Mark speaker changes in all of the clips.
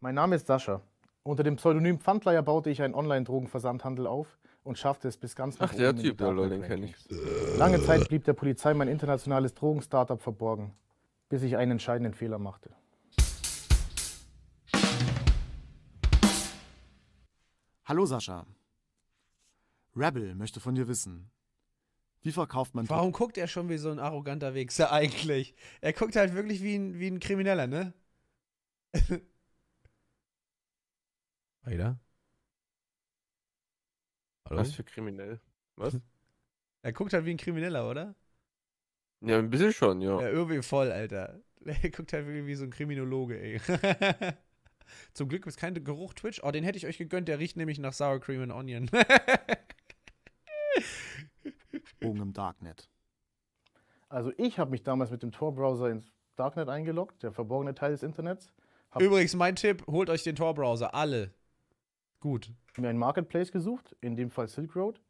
Speaker 1: Mein Name ist Sascha. Unter dem Pseudonym Pfandleier baute ich einen Online-Drogenversandhandel auf und schaffte es bis ganz nach Ach, oben der Typ, der Leute, den kenne ich. Lange Zeit blieb der Polizei mein internationales Drogen-Startup verborgen, bis ich einen entscheidenden Fehler machte. Hallo Sascha. Rebel möchte von dir wissen, wie verkauft man. Warum Pro guckt er schon wie so ein arroganter
Speaker 2: Wichser eigentlich? Er guckt halt wirklich wie ein, wie ein Krimineller, ne? Aida? Hallo? Was für kriminell? Was? er guckt halt wie ein Krimineller, oder?
Speaker 3: Ja, ein bisschen schon, ja. Ja,
Speaker 2: irgendwie voll, Alter. Er guckt halt wie so ein Kriminologe, ey. Zum Glück ist kein Geruch Twitch. Oh, den hätte ich euch gegönnt. Der riecht nämlich nach Sour Cream and Onion.
Speaker 1: Bogen im Darknet. Also ich habe mich damals mit dem Tor-Browser ins Darknet eingeloggt, der verborgene Teil des Internets. Übrigens, mein Tipp, holt euch den Tor-Browser, alle gut. Ich habe mir einen Marketplace gesucht, in dem Fall Silk Road.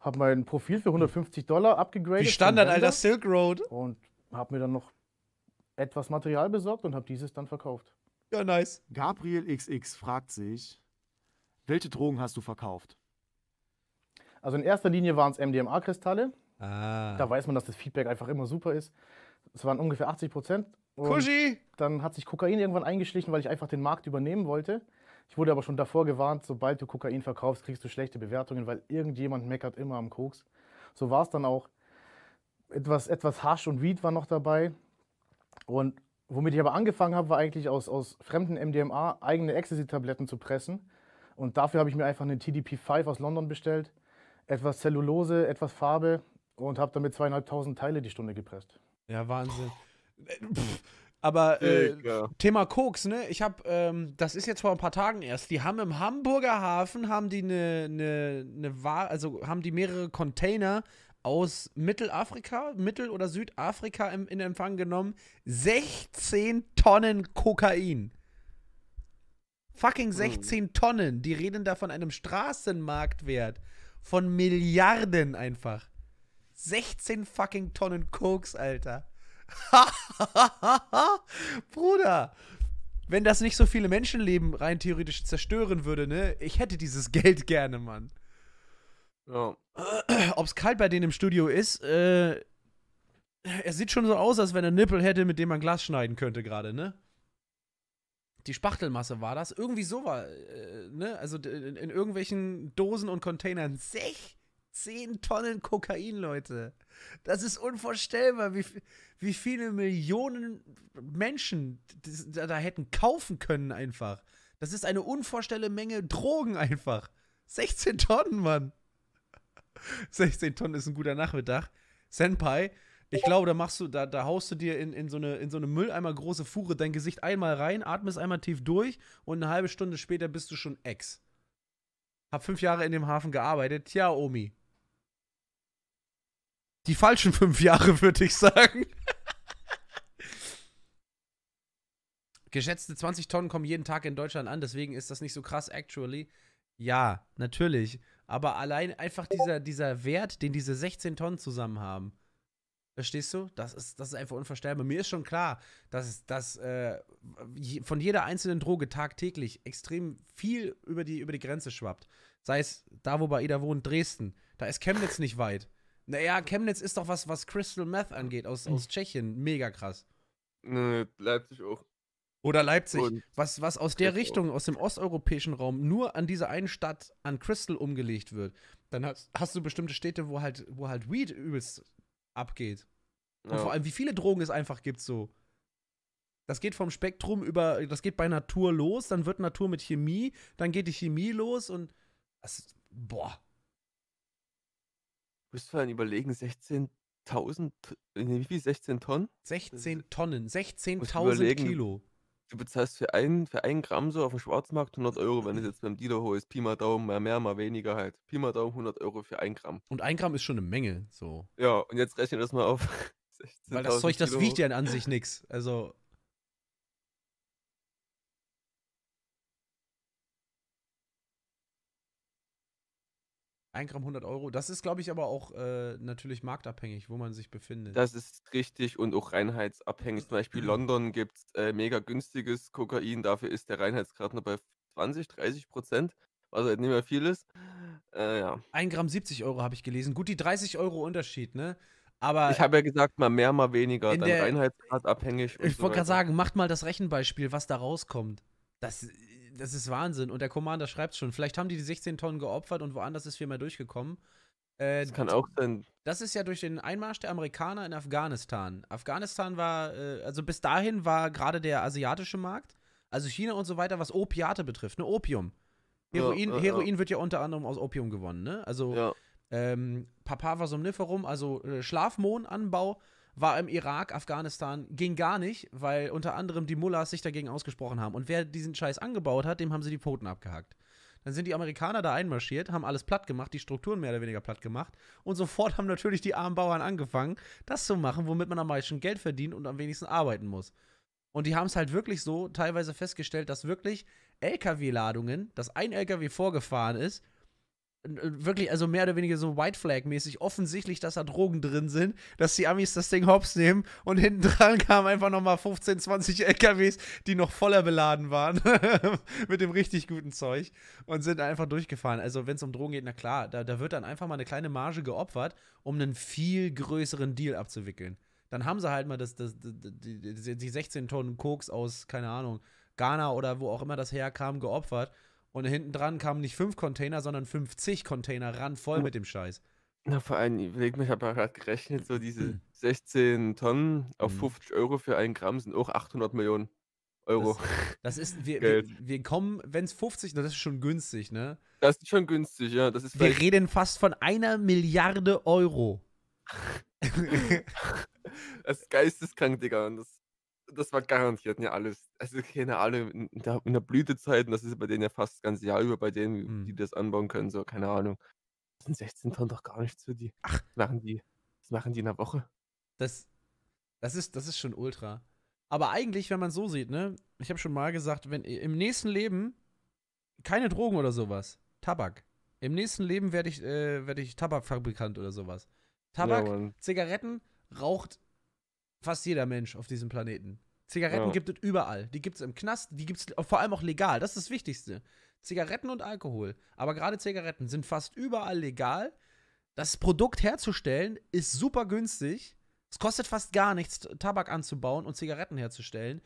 Speaker 1: Habe mein Profil für 150 Dollar abgegradet. Wie Standard, alter Silk Road. Und habe mir dann noch etwas Material besorgt und habe dieses dann verkauft. Ja, nice. Gabriel XX fragt sich, welche Drogen hast du verkauft? Also in erster Linie waren es MDMA-Kristalle. Ah. Da weiß man, dass das Feedback einfach immer super ist. Es waren ungefähr 80 Prozent. Kuschi! Dann hat sich Kokain irgendwann eingeschlichen, weil ich einfach den Markt übernehmen wollte. Ich wurde aber schon davor gewarnt, sobald du Kokain verkaufst, kriegst du schlechte Bewertungen, weil irgendjemand meckert immer am Koks. So war es dann auch. Etwas, etwas Hasch und Weed war noch dabei. Und womit ich aber angefangen habe, war eigentlich aus, aus fremden MDMA eigene Ecstasy-Tabletten zu pressen. Und dafür habe ich mir einfach eine TDP-5 aus London bestellt, etwas Zellulose, etwas Farbe und habe damit zweieinhalbtausend Teile die Stunde gepresst.
Speaker 2: Ja, Wahnsinn. Äh, pff aber äh,
Speaker 1: Thema Koks, ne? Ich
Speaker 2: habe, ähm, das ist jetzt vor ein paar Tagen erst. Die haben im Hamburger Hafen haben die eine ne, ne, ne also haben die mehrere Container aus Mittelafrika, Mittel- oder Südafrika im, in Empfang genommen. 16 Tonnen Kokain. Fucking 16 mhm. Tonnen. Die reden da von einem Straßenmarktwert von Milliarden einfach. 16 fucking Tonnen Koks, Alter. Bruder, wenn das nicht so viele Menschenleben rein theoretisch zerstören würde, ne? Ich hätte dieses Geld gerne, Mann. Ja. Ob es kalt bei denen im Studio ist, äh, er sieht schon so aus, als wenn er Nippel hätte, mit dem man Glas schneiden könnte gerade, ne? Die Spachtelmasse war das. Irgendwie so war, äh, ne? Also in, in irgendwelchen Dosen und Containern. Sech? 10 Tonnen Kokain, Leute. Das ist unvorstellbar, wie, wie viele Millionen Menschen da, da hätten kaufen können einfach. Das ist eine unvorstellbare Menge Drogen einfach. 16 Tonnen, Mann. 16 Tonnen ist ein guter Nachmittag. Senpai, ich glaube, da machst du, da, da haust du dir in, in, so eine, in so eine Mülleimer große Fuhre dein Gesicht einmal rein, atmest einmal tief durch und eine halbe Stunde später bist du schon Ex. Hab fünf Jahre in dem Hafen gearbeitet. Tja, Omi, die falschen fünf Jahre, würde ich sagen. Geschätzte 20 Tonnen kommen jeden Tag in Deutschland an, deswegen ist das nicht so krass, actually. Ja, natürlich. Aber allein einfach dieser, dieser Wert, den diese 16 Tonnen zusammen haben. Verstehst du? Das ist, das ist einfach unvorstellbar. Mir ist schon klar, dass, dass äh, von jeder einzelnen Droge tagtäglich extrem viel über die, über die Grenze schwappt. Sei es da, wo bei Ida wohnt, Dresden. Da ist Chemnitz nicht weit. Naja, Chemnitz ist doch was, was Crystal Meth angeht, aus, aus Tschechien. Mega krass.
Speaker 3: Nee, Leipzig auch. Oder Leipzig,
Speaker 2: was, was aus der Richtung, aus dem osteuropäischen Raum, nur an dieser einen Stadt an Crystal umgelegt wird. Dann hast, hast du bestimmte Städte, wo halt, wo halt Weed übelst abgeht. Und ja. vor allem, wie viele Drogen es einfach gibt, so. Das geht vom Spektrum über, das geht bei Natur los, dann wird Natur mit Chemie, dann geht die Chemie los und das,
Speaker 3: boah, Müssen du dann überlegen, 16.000, wie viel? 16 Tonnen? 16 Tonnen, 16.000 Kilo. Du bezahlst für ein, für einen Gramm so auf dem Schwarzmarkt 100 Euro, wenn du es hm. jetzt beim Dealer holst. Pi mal Daumen, mal mehr, mal weniger halt. Pi mal Daumen 100 Euro für ein Gramm.
Speaker 2: Und ein Gramm ist schon eine Menge, so.
Speaker 3: Ja, und jetzt rechne das mal auf. 16 Weil das Zeug, das wiegt ja an sich
Speaker 2: nichts. Also. 1 Gramm 100 Euro. Das ist, glaube ich, aber auch äh, natürlich marktabhängig, wo man sich befindet. Das
Speaker 3: ist richtig und auch reinheitsabhängig. Zum Beispiel London gibt es äh, mega günstiges Kokain. Dafür ist der Reinheitsgrad nur bei 20, 30 Prozent, was halt nicht mehr viel ist. Äh, ja.
Speaker 2: 1 Gramm 70 Euro habe ich gelesen. Gut, die 30 Euro Unterschied, ne? Aber ich habe
Speaker 3: ja gesagt, mal mehr, mal weniger, dann der, reinheitsgrad abhängig. Ich wollte so gerade
Speaker 2: sagen, macht mal das Rechenbeispiel, was da rauskommt. Das, das ist Wahnsinn. Und der Commander schreibt schon, vielleicht haben die die 16 Tonnen geopfert und woanders ist viel mehr durchgekommen. Äh, das kann auch sein. Das ist ja durch den Einmarsch der Amerikaner in Afghanistan. Afghanistan war, äh, also bis dahin war gerade der asiatische Markt, also China und so weiter, was Opiate betrifft, ne? Opium. Heroin, ja, ja, Heroin ja. wird ja unter anderem aus Opium gewonnen, ne? Also ähm, Papaver somniferum, also äh, Schlafmohnanbau war im Irak, Afghanistan, ging gar nicht, weil unter anderem die Mullahs sich dagegen ausgesprochen haben. Und wer diesen Scheiß angebaut hat, dem haben sie die Poten abgehackt. Dann sind die Amerikaner da einmarschiert, haben alles platt gemacht, die Strukturen mehr oder weniger platt gemacht und sofort haben natürlich die armen Bauern angefangen, das zu machen, womit man am meisten Geld verdient und am wenigsten arbeiten muss. Und die haben es halt wirklich so teilweise festgestellt, dass wirklich LKW-Ladungen, dass ein LKW vorgefahren ist, wirklich, also mehr oder weniger so White Flag-mäßig offensichtlich, dass da Drogen drin sind, dass die Amis das Ding hops nehmen und hinten dran kamen einfach nochmal 15, 20 LKWs, die noch voller beladen waren mit dem richtig guten Zeug und sind einfach durchgefahren. Also wenn es um Drogen geht, na klar, da, da wird dann einfach mal eine kleine Marge geopfert, um einen viel größeren Deal abzuwickeln. Dann haben sie halt mal das, das, die, die 16 Tonnen Koks aus, keine Ahnung, Ghana oder wo auch immer das herkam, geopfert und hinten dran kamen nicht fünf Container, sondern 50 Container
Speaker 3: ran voll hm. mit dem Scheiß. Na, vor allem, überleg mal, ich habe mal gerade gerechnet, so diese 16 hm. Tonnen auf 50 hm. Euro für einen Gramm sind auch 800 Millionen Euro. Das, das ist, wir, wir,
Speaker 2: wir, kommen, wenn es 50, das ist schon günstig, ne?
Speaker 3: Das ist schon günstig, ja. Das ist wir
Speaker 2: reden fast von einer Milliarde Euro.
Speaker 3: das ist geisteskrank, Digga. Und das das war garantiert ja ne, alles. Also keine Ahnung, in der, in der Blütezeit, und das ist bei denen ja fast das ganze Jahr über, bei denen, hm. die das anbauen können, so, keine Ahnung. Das sind 16 Tonnen doch gar nichts für die. Ach. Das machen die, das machen die in der Woche. Das,
Speaker 2: das, ist, das ist schon ultra. Aber eigentlich, wenn man so sieht, ne, ich habe schon mal gesagt, wenn im nächsten Leben keine Drogen oder sowas, Tabak. Im nächsten Leben werde ich, äh, werd ich Tabakfabrikant oder sowas. Tabak, ja, Zigaretten raucht fast jeder Mensch auf diesem Planeten. Zigaretten ja. gibt es überall. Die gibt es im Knast, die gibt es vor allem auch legal. Das ist das Wichtigste. Zigaretten und Alkohol. Aber gerade Zigaretten sind fast überall legal. Das Produkt herzustellen ist super günstig. Es kostet fast gar nichts, Tabak anzubauen und Zigaretten herzustellen.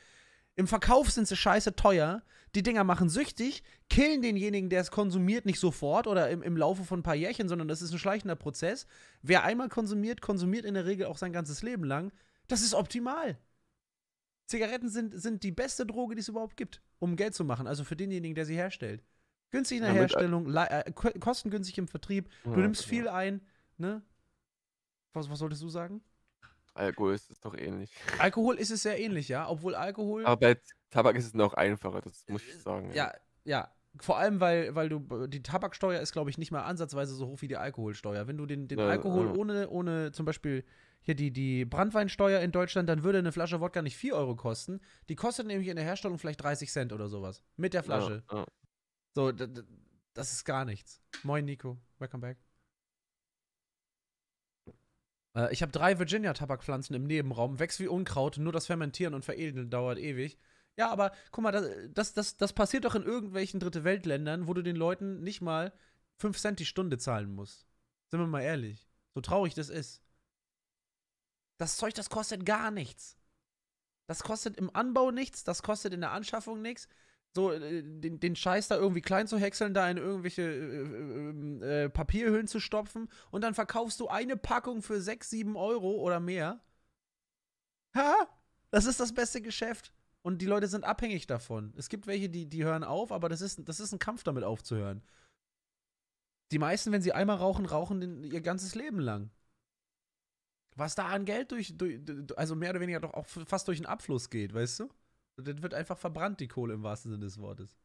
Speaker 2: Im Verkauf sind sie scheiße teuer. Die Dinger machen süchtig, killen denjenigen, der es konsumiert, nicht sofort oder im, im Laufe von ein paar Jährchen, sondern das ist ein schleichender Prozess. Wer einmal konsumiert, konsumiert in der Regel auch sein ganzes Leben lang. Das ist optimal. Zigaretten sind, sind die beste Droge, die es überhaupt gibt, um Geld zu machen. Also für denjenigen, der sie herstellt. Günstig in der ja, Herstellung, äh, kostengünstig im Vertrieb. Du ja, nimmst genau. viel ein. Ne? Was, was solltest du sagen?
Speaker 3: Alkohol ist es doch ähnlich.
Speaker 2: Alkohol ist es sehr ähnlich, ja. Obwohl Alkohol. Aber
Speaker 3: bei Tabak ist es noch einfacher, das muss ich äh, sagen. Ja,
Speaker 2: ja. Vor allem, weil, weil du die Tabaksteuer ist, glaube ich, nicht mal ansatzweise so hoch wie die Alkoholsteuer. Wenn du den, den ja, Alkohol ohne, ohne zum Beispiel hier die, die Brandweinsteuer in Deutschland, dann würde eine Flasche Wodka nicht 4 Euro kosten. Die kostet nämlich in der Herstellung vielleicht 30 Cent oder sowas. Mit der Flasche. Ja, ja. So, das ist gar nichts. Moin, Nico. Welcome back. Äh, ich habe drei Virginia-Tabakpflanzen im Nebenraum. Wächst wie Unkraut, nur das Fermentieren und Veredeln dauert ewig. Ja, aber guck mal, das, das, das, das passiert doch in irgendwelchen Dritte-Welt-Ländern, wo du den Leuten nicht mal 5 Cent die Stunde zahlen musst. Sind wir mal ehrlich. So traurig das ist. Das Zeug, das kostet gar nichts. Das kostet im Anbau nichts, das kostet in der Anschaffung nichts. So, äh, den, den Scheiß da irgendwie klein zu häckseln, da in irgendwelche äh, äh, äh, äh Papierhüllen zu stopfen und dann verkaufst du eine Packung für 6, 7 Euro oder mehr. Ha! Das ist das beste Geschäft. Und die Leute sind abhängig davon. Es gibt welche, die, die hören auf, aber das ist, das ist ein Kampf, damit aufzuhören. Die meisten, wenn sie einmal rauchen, rauchen den, ihr ganzes Leben lang was da an Geld durch, durch, also mehr oder weniger doch auch fast durch den Abfluss geht, weißt du? Das wird einfach verbrannt, die Kohle im wahrsten Sinne des Wortes.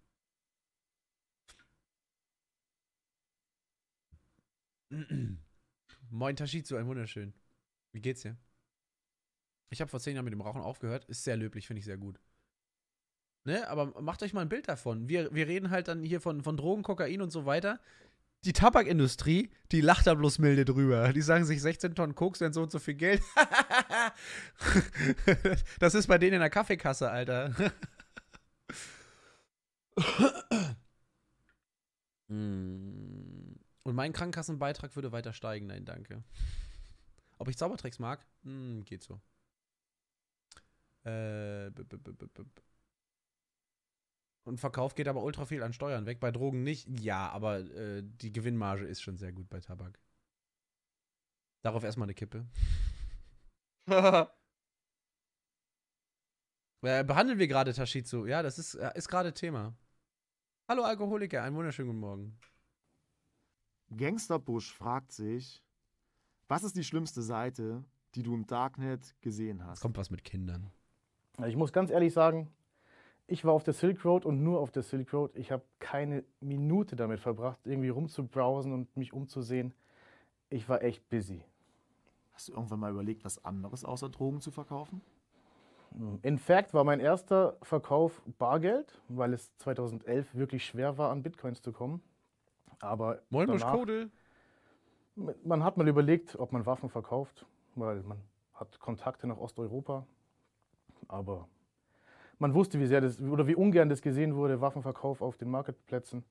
Speaker 2: Moin Tashizu, ein wunderschön. Wie geht's dir? Ich habe vor zehn Jahren mit dem Rauchen aufgehört. Ist sehr löblich, finde ich sehr gut. Ne, aber macht euch mal ein Bild davon. Wir, wir reden halt dann hier von, von Drogen, Kokain und so weiter die Tabakindustrie, die lacht da bloß milde drüber. Die sagen sich, 16 Tonnen Koks wären so und so viel Geld. das ist bei denen in der Kaffeekasse, Alter. Mm. und mein Krankenkassenbeitrag würde weiter steigen, nein, danke. Ob ich Zaubertricks mag? Hm, geht so. Äh, b -b -b und Verkauf geht aber ultra viel an Steuern weg. Bei Drogen nicht. Ja, aber äh, die Gewinnmarge ist schon sehr gut bei Tabak. Darauf erstmal eine Kippe. Äh, behandeln wir gerade Tashizu? Ja, das ist, äh, ist gerade Thema. Hallo Alkoholiker, einen wunderschönen guten Morgen.
Speaker 1: Gangsterbusch fragt sich, was ist die schlimmste Seite, die du im Darknet gesehen hast? Es kommt was mit Kindern. Ich muss ganz ehrlich sagen, ich war auf der Silk Road und nur auf der Silk Road. Ich habe keine Minute damit verbracht, irgendwie rumzubrowsen und mich umzusehen. Ich war echt busy. Hast du irgendwann mal überlegt, was anderes außer Drogen zu verkaufen? In fact war mein erster Verkauf Bargeld, weil es 2011 wirklich schwer war, an Bitcoins zu kommen. Aber danach, man hat mal überlegt, ob man Waffen verkauft, weil man hat Kontakte nach Osteuropa. Aber man wusste, wie sehr das oder wie ungern das gesehen wurde, Waffenverkauf auf den Marktplätzen.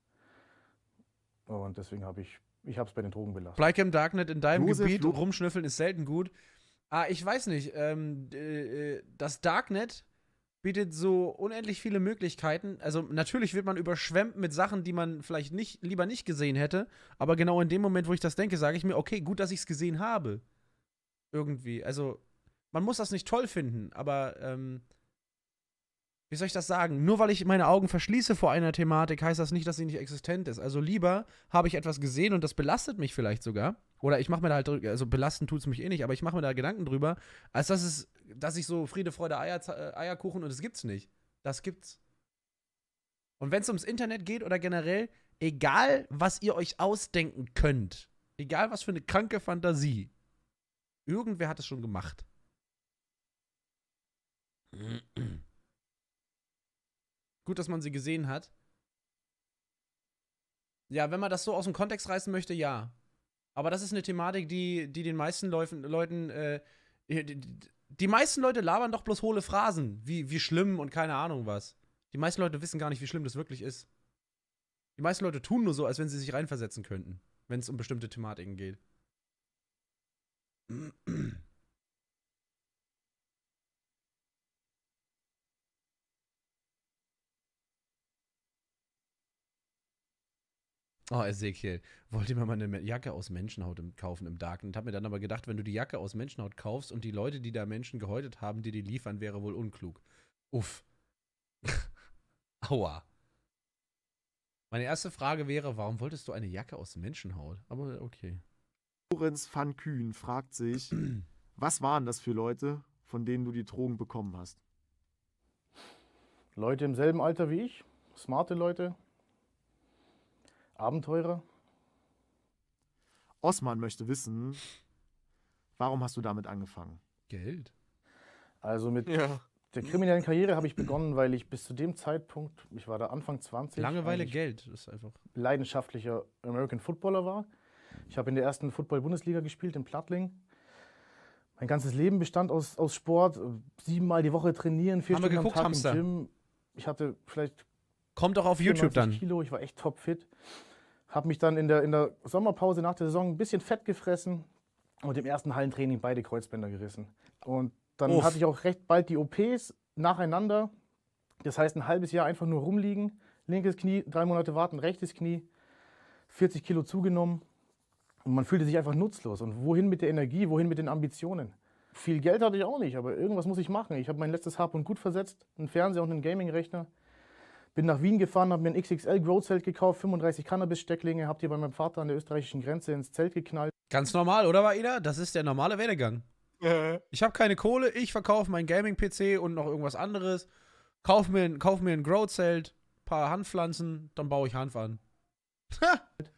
Speaker 1: Und deswegen habe ich, ich habe es bei den Drogen belassen. Black Darknet in deinem Josef Gebiet Lu
Speaker 2: rumschnüffeln ist selten gut. Ah, ich weiß nicht. Ähm, äh, das Darknet bietet so unendlich viele Möglichkeiten. Also natürlich wird man überschwemmt mit Sachen, die man vielleicht nicht, lieber nicht gesehen hätte. Aber genau in dem Moment, wo ich das denke, sage ich mir, okay, gut, dass ich es gesehen habe. Irgendwie. Also man muss das nicht toll finden, aber ähm, wie soll ich das sagen? Nur weil ich meine Augen verschließe vor einer Thematik, heißt das nicht, dass sie nicht existent ist. Also lieber habe ich etwas gesehen und das belastet mich vielleicht sogar. Oder ich mache mir da halt, also belasten tut es mich eh nicht, aber ich mache mir da Gedanken drüber, als dass es, dass ich so Friede, Freude, Eier, äh, Eierkuchen und es gibt's nicht. Das gibt's. Und wenn es ums Internet geht oder generell, egal was ihr euch ausdenken könnt, egal was für eine kranke Fantasie, irgendwer hat es schon gemacht. Gut, dass man sie gesehen hat. Ja, wenn man das so aus dem Kontext reißen möchte, ja. Aber das ist eine Thematik, die, die den meisten Leuten, Leuten äh, die, die, meisten Leute labern doch bloß hohle Phrasen, wie, wie schlimm und keine Ahnung was. Die meisten Leute wissen gar nicht, wie schlimm das wirklich ist. Die meisten Leute tun nur so, als wenn sie sich reinversetzen könnten, wenn es um bestimmte Thematiken geht. Oh, Ezekiel, wollte mir mal eine Jacke aus Menschenhaut im, kaufen im Darken Hab mir dann aber gedacht, wenn du die Jacke aus Menschenhaut kaufst und die Leute, die da Menschen gehäutet haben, dir die liefern, wäre wohl unklug. Uff. Aua. Meine erste Frage wäre, warum wolltest du eine Jacke aus Menschenhaut? Aber okay.
Speaker 1: Lorenz van Kühn fragt sich, was waren das für Leute, von denen du die Drogen bekommen hast? Leute im selben Alter wie ich, smarte Leute, Abenteurer? Osman möchte wissen, warum hast du damit angefangen? Geld. Also mit ja. der kriminellen Karriere habe ich begonnen, weil ich bis zu dem Zeitpunkt, ich war da Anfang 20. Langeweile Geld ist einfach. Leidenschaftlicher American Footballer war. Ich habe in der ersten Football-Bundesliga gespielt, in Plattling. Mein ganzes Leben bestand aus, aus Sport, siebenmal die Woche trainieren, vier Haben Stunden geguckt, am Tag im Gym. Ich hatte vielleicht Kommt auch auf YouTube dann. Kilo, ich war echt topfit. Habe mich dann in der, in der Sommerpause nach der Saison ein bisschen fett gefressen und im ersten Hallentraining beide Kreuzbänder gerissen. Und dann Uff. hatte ich auch recht bald die OPs nacheinander. Das heißt, ein halbes Jahr einfach nur rumliegen, linkes Knie, drei Monate warten, rechtes Knie, 40 Kilo zugenommen. Und man fühlte sich einfach nutzlos. Und wohin mit der Energie, wohin mit den Ambitionen? Viel Geld hatte ich auch nicht, aber irgendwas muss ich machen. Ich habe mein letztes Hab und Gut versetzt, einen Fernseher und einen Gaming-Rechner. Bin nach Wien gefahren, habe mir ein XXL Grow-Zelt gekauft, 35 Cannabis-Stecklinge, habe die bei meinem Vater an der österreichischen Grenze ins Zelt geknallt.
Speaker 2: Ganz normal, oder, Waida? Das ist der normale Werdegang. Äh. Ich habe keine Kohle, ich verkaufe meinen Gaming-PC und noch irgendwas anderes, kauf mir ein, kauf mir ein Grow-Zelt,
Speaker 1: paar Handpflanzen, dann baue ich Hanf an. Ich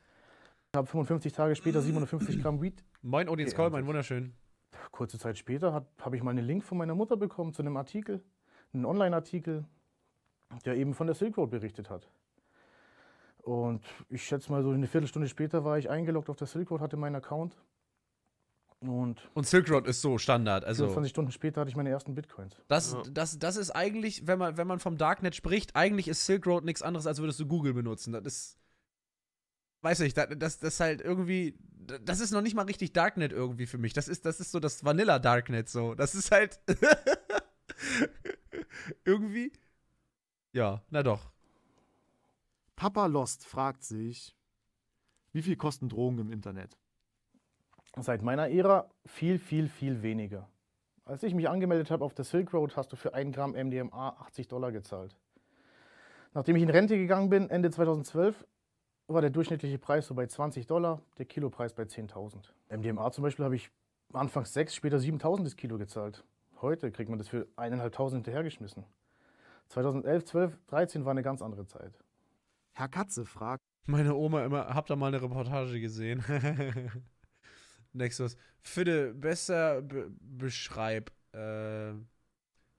Speaker 1: habe 55 Tage später 750 Gramm Weed. Moin Audience Call, mein also wunderschön. Kurze Zeit später habe ich mal einen Link von meiner Mutter bekommen zu einem Artikel, einen Online-Artikel der eben von der Silk Road berichtet hat. Und ich schätze mal, so eine Viertelstunde später war ich eingeloggt auf der Silk Road, hatte meinen Account.
Speaker 2: Und, und Silk Road ist so Standard. Also 24
Speaker 1: Stunden später hatte ich meine ersten Bitcoins.
Speaker 2: Das, ja. das, das ist eigentlich, wenn man, wenn man vom Darknet spricht, eigentlich ist Silk Road nichts anderes, als würdest du Google benutzen. Das ist. Weiß nicht, das, das, das halt irgendwie. Das ist noch nicht mal richtig Darknet irgendwie für mich. Das ist, das ist so das Vanilla Darknet so. Das ist halt.
Speaker 1: irgendwie ja, na doch. Papa Lost fragt sich, wie viel kosten Drogen im Internet? Seit meiner Ära viel, viel, viel weniger. Als ich mich angemeldet habe auf der Silk Road, hast du für ein Gramm MDMA 80 Dollar gezahlt. Nachdem ich in Rente gegangen bin, Ende 2012, war der durchschnittliche Preis so bei 20 Dollar, der Kilopreis bei 10.000. MDMA zum Beispiel habe ich anfangs 6, später 7.000 das Kilo gezahlt. Heute kriegt man das für 1.500 hinterhergeschmissen. 2011, 12, 13 war eine ganz andere Zeit. Herr Katze fragt.
Speaker 2: Meine Oma immer, habt ihr mal eine Reportage gesehen? Nexus. Fitte, besser be beschreib. Äh,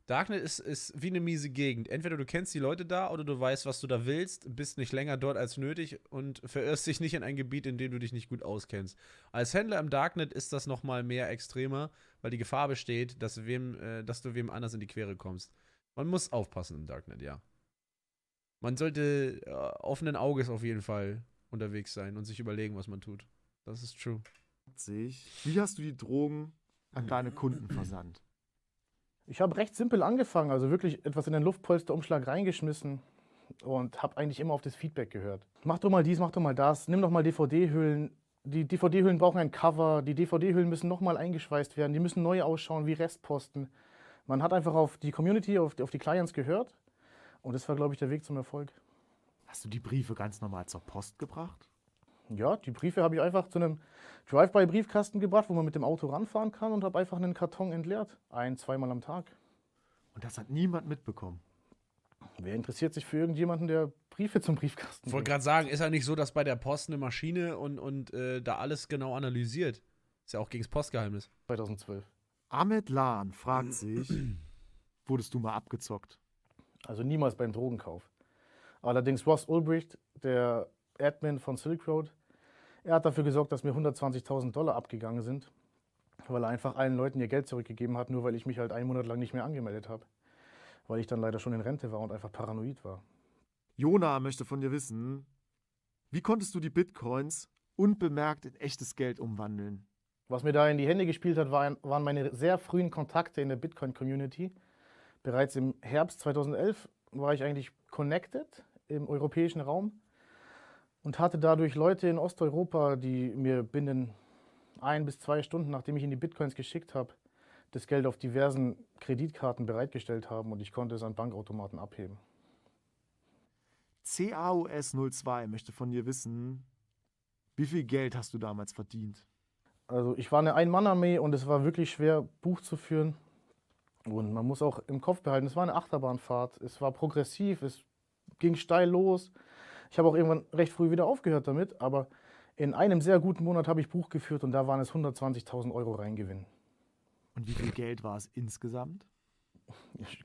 Speaker 2: Darknet ist, ist wie eine miese Gegend. Entweder du kennst die Leute da oder du weißt, was du da willst, bist nicht länger dort als nötig und verirrst dich nicht in ein Gebiet, in dem du dich nicht gut auskennst. Als Händler im Darknet ist das nochmal mehr extremer, weil die Gefahr besteht, dass, wem, äh, dass du wem anders in die Quere kommst. Man muss aufpassen im Darknet, ja. Man sollte äh, offenen Auges auf jeden Fall unterwegs sein und sich überlegen, was man tut. Das
Speaker 1: ist true. Sehe Wie hast du die Drogen an deine Kunden versandt? Ich habe recht simpel angefangen, also wirklich etwas in den Luftpolsterumschlag reingeschmissen und habe eigentlich immer auf das Feedback gehört. Mach doch mal dies, mach doch mal das, nimm doch mal DVD-Hüllen. Die DVD-Hüllen brauchen ein Cover, die DVD-Hüllen müssen nochmal eingeschweißt werden, die müssen neu ausschauen wie Restposten man hat einfach auf die Community, auf, auf die Clients gehört und das war, glaube ich, der Weg zum Erfolg. Hast du die Briefe ganz normal zur Post gebracht? Ja, die Briefe habe ich einfach zu einem Drive-by-Briefkasten gebracht, wo man mit dem Auto ranfahren kann und habe einfach einen Karton entleert. Ein-, zweimal am Tag. Und das hat niemand mitbekommen. Wer interessiert sich für irgendjemanden, der Briefe zum Briefkasten Ich wollte
Speaker 2: gerade sagen, ist ja nicht so, dass bei der Post eine Maschine und, und äh, da alles
Speaker 1: genau analysiert. Ist ja auch gegen das Postgeheimnis. 2012. Ahmed Lahn fragt hm. sich, wurdest du mal abgezockt? Also niemals beim Drogenkauf. Allerdings Ross Ulbricht, der Admin von Silk Road, er hat dafür gesorgt, dass mir 120.000 Dollar abgegangen sind, weil er einfach allen Leuten ihr Geld zurückgegeben hat, nur weil ich mich halt einen Monat lang nicht mehr angemeldet habe. Weil ich dann leider schon in Rente war und einfach paranoid war. Jona möchte von dir wissen, wie konntest du die Bitcoins unbemerkt in echtes Geld umwandeln? Was mir da in die Hände gespielt hat, waren meine sehr frühen Kontakte in der Bitcoin-Community. Bereits im Herbst 2011 war ich eigentlich connected im europäischen Raum und hatte dadurch Leute in Osteuropa, die mir binnen ein bis zwei Stunden, nachdem ich ihnen die Bitcoins geschickt habe, das Geld auf diversen Kreditkarten bereitgestellt haben und ich konnte es an Bankautomaten abheben. CAOS02 möchte von dir wissen, wie viel Geld hast du damals verdient? Also ich war eine Ein-Mann-Armee und es war wirklich schwer, Buch zu führen. Und man muss auch im Kopf behalten, es war eine Achterbahnfahrt, es war progressiv, es ging steil los. Ich habe auch irgendwann recht früh wieder aufgehört damit, aber in einem sehr guten Monat habe ich Buch geführt und da waren es 120.000 Euro Reingewinn. Und wie viel Geld war es insgesamt?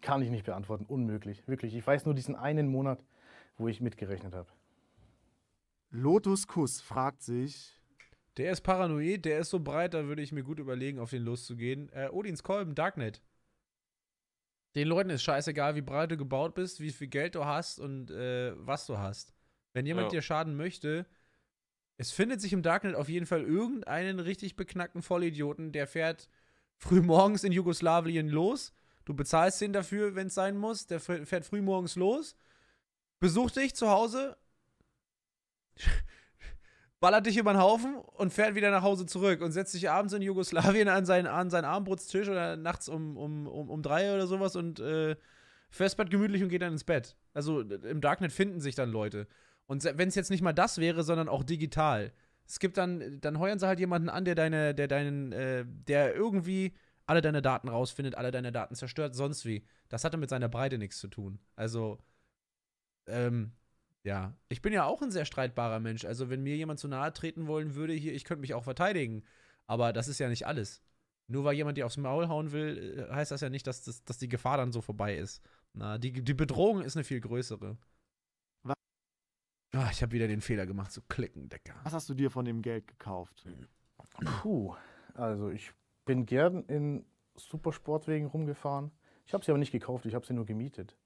Speaker 1: Kann ich nicht beantworten, unmöglich, wirklich. Ich weiß nur diesen einen Monat, wo ich mitgerechnet habe. Lotus Kuss fragt sich, der
Speaker 2: ist paranoid, der ist so breit, da würde ich mir gut überlegen, auf den loszugehen. Äh, Odins Kolben, Darknet. Den Leuten ist scheißegal, wie breit du gebaut bist, wie viel Geld du hast und äh, was du hast. Wenn jemand ja. dir schaden möchte, es findet sich im Darknet auf jeden Fall irgendeinen richtig beknackten Vollidioten, der fährt frühmorgens in Jugoslawien los. Du bezahlst den dafür, wenn es sein muss. Der fährt frühmorgens los, besucht dich zu Hause, ballert dich über den Haufen und fährt wieder nach Hause zurück und setzt sich abends in Jugoslawien an seinen, an seinen Armbrutstisch oder nachts um, um, um, um drei oder sowas und äh, Festbett gemütlich und geht dann ins Bett. Also im Darknet finden sich dann Leute. Und wenn es jetzt nicht mal das wäre, sondern auch digital. Es gibt dann, dann heuern sie halt jemanden an, der deine, der deinen, äh, der irgendwie alle deine Daten rausfindet, alle deine Daten zerstört, sonst wie. Das hatte mit seiner Breite nichts zu tun. Also, ähm, ja, ich bin ja auch ein sehr streitbarer Mensch. Also, wenn mir jemand zu nahe treten wollen würde, hier, ich könnte mich auch verteidigen. Aber das ist ja nicht alles. Nur weil jemand dir aufs Maul hauen will, äh, heißt das ja nicht, dass, dass, dass die Gefahr dann so vorbei ist. Na, die, die Bedrohung ist eine viel größere.
Speaker 1: Was? Ach, ich habe wieder den Fehler gemacht zu klicken, Decker. Was hast du dir von dem Geld gekauft? Hm. Puh, also ich bin gern in Supersportwegen rumgefahren. Ich habe sie aber nicht gekauft, ich habe sie nur gemietet.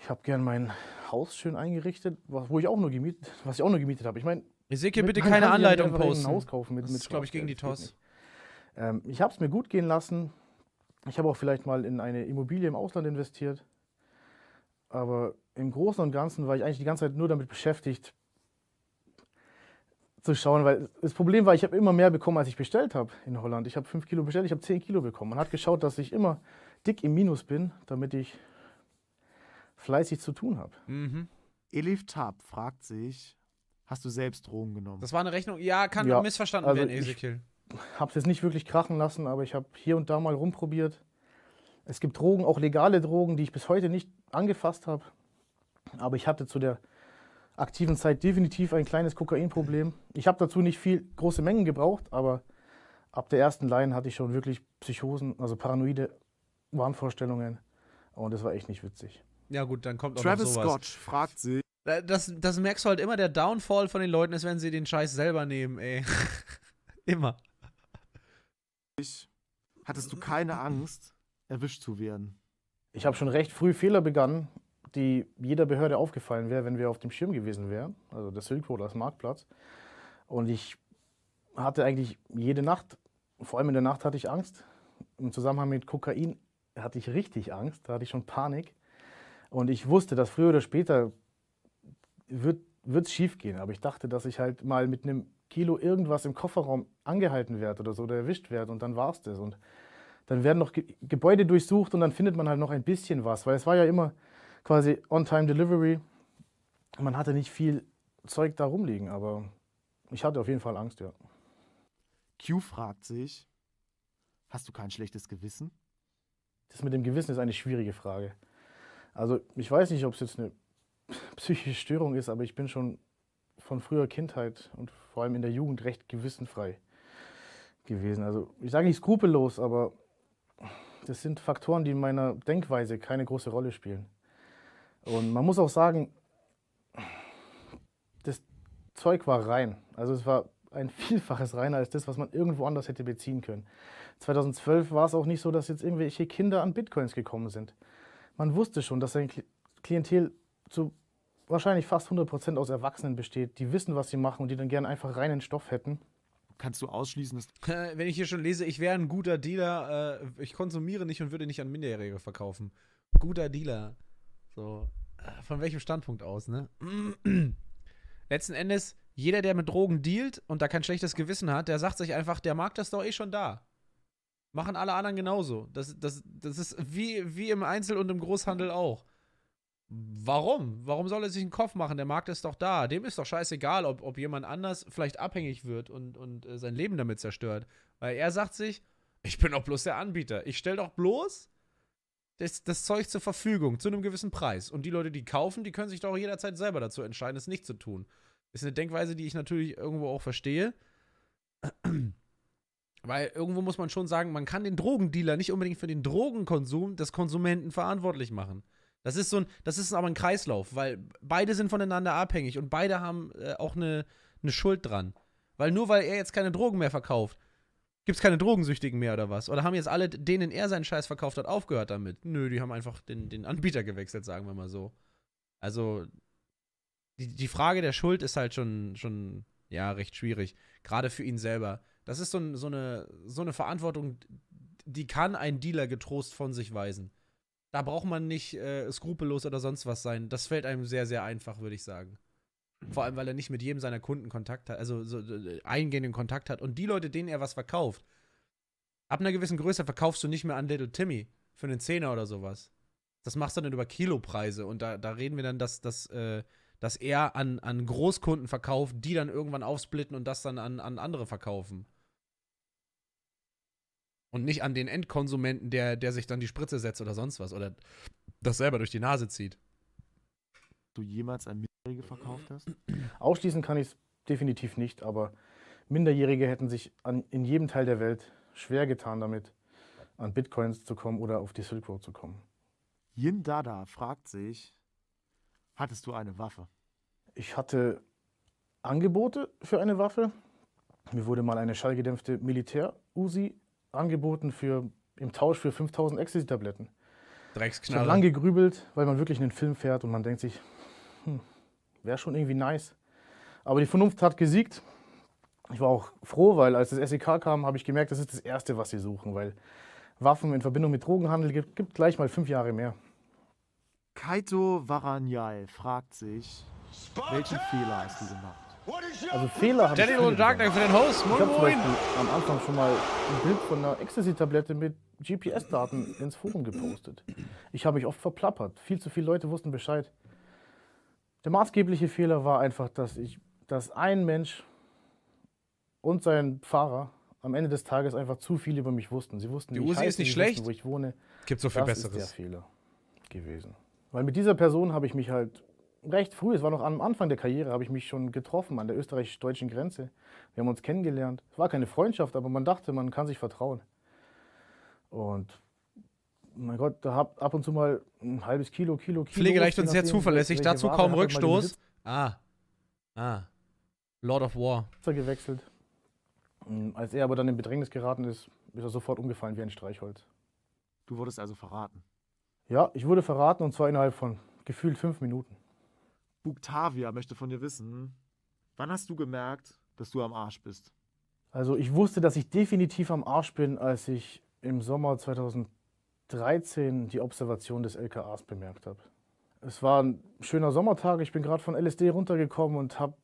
Speaker 1: Ich habe gern mein Haus schön eingerichtet, wo ich auch nur gemietet, was ich auch nur gemietet habe. Ich meine, Ezekiel, bitte keine Anleitung posten. Haus kaufen mit, das mit ist, glaube ich, gegen die TOS. Ähm, ich habe es mir gut gehen lassen. Ich habe auch vielleicht mal in eine Immobilie im Ausland investiert. Aber im Großen und Ganzen war ich eigentlich die ganze Zeit nur damit beschäftigt, zu schauen, weil das Problem war, ich habe immer mehr bekommen, als ich bestellt habe in Holland. Ich habe 5 Kilo bestellt, ich habe 10 Kilo bekommen. Man hat geschaut, dass ich immer dick im Minus bin, damit ich fleißig zu tun habe. Mhm. Elif Tab fragt sich, hast du selbst Drogen genommen? Das war eine Rechnung, ja, kann ja, missverstanden also werden, Ezekiel. Ich habe es jetzt nicht wirklich krachen lassen, aber ich habe hier und da mal rumprobiert. Es gibt Drogen, auch legale Drogen, die ich bis heute nicht angefasst habe. Aber ich hatte zu der aktiven Zeit definitiv ein kleines Kokainproblem. Ich habe dazu nicht viel große Mengen gebraucht, aber ab der ersten Line hatte ich schon wirklich Psychosen, also paranoide Wahnvorstellungen. Und das war echt nicht witzig. Ja, gut, dann kommt Travis auch noch sowas. Travis Scott
Speaker 2: fragt sie. Das, das merkst du halt immer, der Downfall von den Leuten ist, wenn sie den Scheiß selber nehmen, ey.
Speaker 1: immer. Hattest du keine Angst, erwischt zu werden? Ich habe schon recht früh Fehler begangen, die jeder Behörde aufgefallen wäre, wenn wir auf dem Schirm gewesen wären. Also der Silk Road als Marktplatz. Und ich hatte eigentlich jede Nacht, vor allem in der Nacht hatte ich Angst. Im Zusammenhang mit Kokain hatte ich richtig Angst, da hatte ich schon Panik. Und ich wusste, dass früher oder später wird es schief gehen. Aber ich dachte, dass ich halt mal mit einem Kilo irgendwas im Kofferraum angehalten werde oder so oder erwischt werde und dann war es das. Und dann werden noch Gebäude durchsucht und dann findet man halt noch ein bisschen was, weil es war ja immer quasi On-Time-Delivery. Man hatte nicht viel Zeug da rumliegen, aber ich hatte auf jeden Fall Angst, ja. Q fragt sich, hast du kein schlechtes Gewissen? Das mit dem Gewissen ist eine schwierige Frage. Also ich weiß nicht, ob es jetzt eine psychische Störung ist, aber ich bin schon von früher Kindheit und vor allem in der Jugend recht gewissenfrei gewesen. Also ich sage nicht skrupellos, aber das sind Faktoren, die in meiner Denkweise keine große Rolle spielen. Und man muss auch sagen, das Zeug war rein. Also es war ein Vielfaches reiner als das, was man irgendwo anders hätte beziehen können. 2012 war es auch nicht so, dass jetzt irgendwelche Kinder an Bitcoins gekommen sind. Man wusste schon, dass sein Klientel zu wahrscheinlich fast 100% aus Erwachsenen besteht, die wissen, was sie machen und die dann gerne einfach reinen Stoff hätten. Kannst du ausschließen, dass.
Speaker 2: Äh, wenn ich hier schon lese, ich wäre ein guter Dealer, äh, ich konsumiere nicht und würde nicht an Minderjährige verkaufen. Guter Dealer. So. Äh, von welchem Standpunkt aus, ne? Letzten Endes, jeder, der mit Drogen dealt und da kein schlechtes Gewissen hat, der sagt sich einfach, der Markt ist doch eh schon da. Machen alle anderen genauso. Das, das, das ist wie, wie im Einzel- und im Großhandel auch. Warum? Warum soll er sich einen Kopf machen? Der Markt ist doch da. Dem ist doch scheißegal, ob, ob jemand anders vielleicht abhängig wird und, und äh, sein Leben damit zerstört. Weil er sagt sich, ich bin doch bloß der Anbieter. Ich stelle doch bloß das, das Zeug zur Verfügung, zu einem gewissen Preis. Und die Leute, die kaufen, die können sich doch jederzeit selber dazu entscheiden, es nicht zu tun. Ist eine Denkweise, die ich natürlich irgendwo auch verstehe. Weil irgendwo muss man schon sagen, man kann den Drogendealer nicht unbedingt für den Drogenkonsum des Konsumenten verantwortlich machen. Das ist so ein, das ist aber ein Kreislauf, weil beide sind voneinander abhängig und beide haben äh, auch eine, eine Schuld dran. Weil nur weil er jetzt keine Drogen mehr verkauft, gibt es keine Drogensüchtigen mehr oder was? Oder haben jetzt alle, denen er seinen Scheiß verkauft hat, aufgehört damit? Nö, die haben einfach den, den Anbieter gewechselt, sagen wir mal so. Also, die, die Frage der Schuld ist halt schon, schon, ja, recht schwierig. Gerade für ihn selber. Das ist so, so, eine, so eine Verantwortung, die kann ein Dealer getrost von sich weisen. Da braucht man nicht äh, skrupellos oder sonst was sein. Das fällt einem sehr, sehr einfach, würde ich sagen. Vor allem, weil er nicht mit jedem seiner Kunden Kontakt hat, also so, äh, eingehenden Kontakt hat. Und die Leute, denen er was verkauft, ab einer gewissen Größe verkaufst du nicht mehr an Little Timmy für einen Zehner oder sowas. Das machst du dann über Kilopreise. Und da, da reden wir dann, dass, dass äh, dass er an, an Großkunden verkauft, die dann irgendwann aufsplitten und das dann an, an andere verkaufen. Und nicht an den Endkonsumenten, der, der sich dann die Spritze setzt oder sonst was oder das selber durch die Nase zieht. Du
Speaker 1: jemals an Minderjährige verkauft hast? Ausschließen kann ich es definitiv nicht, aber Minderjährige hätten sich an, in jedem Teil der Welt schwer getan damit, an Bitcoins zu kommen oder auf die Silk Road zu kommen. Jim Dada fragt sich, Hattest du eine Waffe? Ich hatte Angebote für eine Waffe. Mir wurde mal eine schallgedämpfte Militär-Uzi angeboten für, im Tausch für 5000 Ecstasy-Tabletten. Drecksknaller. Ich habe lange gegrübelt, weil man wirklich einen Film fährt und man denkt sich, hm, wäre schon irgendwie nice. Aber die Vernunft hat gesiegt. Ich war auch froh, weil als das SEK kam, habe ich gemerkt, das ist das Erste, was sie suchen, weil Waffen in Verbindung mit Drogenhandel gibt, gibt gleich mal fünf Jahre mehr. Kaito Varanyal fragt sich, welchen Fehler hast du gemacht? Also Fehler habe ich gemacht. für den Host. Moin, ich habe zum Beispiel am Anfang schon mal ein Bild von einer Ecstasy-Tablette mit GPS-Daten ins Forum gepostet. Ich habe mich oft verplappert. Viel zu viele Leute wussten Bescheid. Der maßgebliche Fehler war einfach, dass ich, dass ein Mensch und sein Fahrer am Ende des Tages einfach zu viel über mich wussten. Sie wussten, die Uzi ist nicht schlecht. Wussten, wo ich wohne. Gibt so viel das Besseres. Das ist der Fehler gewesen. Weil mit dieser Person habe ich mich halt recht früh, es war noch am Anfang der Karriere, habe ich mich schon getroffen an der österreichisch-deutschen Grenze. Wir haben uns kennengelernt. Es war keine Freundschaft, aber man dachte, man kann sich vertrauen. Und mein Gott, da hab ab und zu mal ein halbes Kilo, Kilo, Kilo. Pflege und sehr zuverlässig, dazu Ware, kaum Rückstoß.
Speaker 2: Ah. Ah. Lord of War.
Speaker 1: gewechselt. Hm, als er aber dann in Bedrängnis geraten ist, ist er sofort umgefallen wie ein Streichholz. Du wurdest also verraten. Ja, ich wurde verraten und zwar innerhalb von gefühlt fünf Minuten. Buktavia möchte von dir wissen, wann hast du gemerkt, dass du am Arsch bist? Also ich wusste, dass ich definitiv am Arsch bin, als ich im Sommer 2013 die Observation des LKAs bemerkt habe. Es war ein schöner Sommertag, ich bin gerade von LSD runtergekommen und habe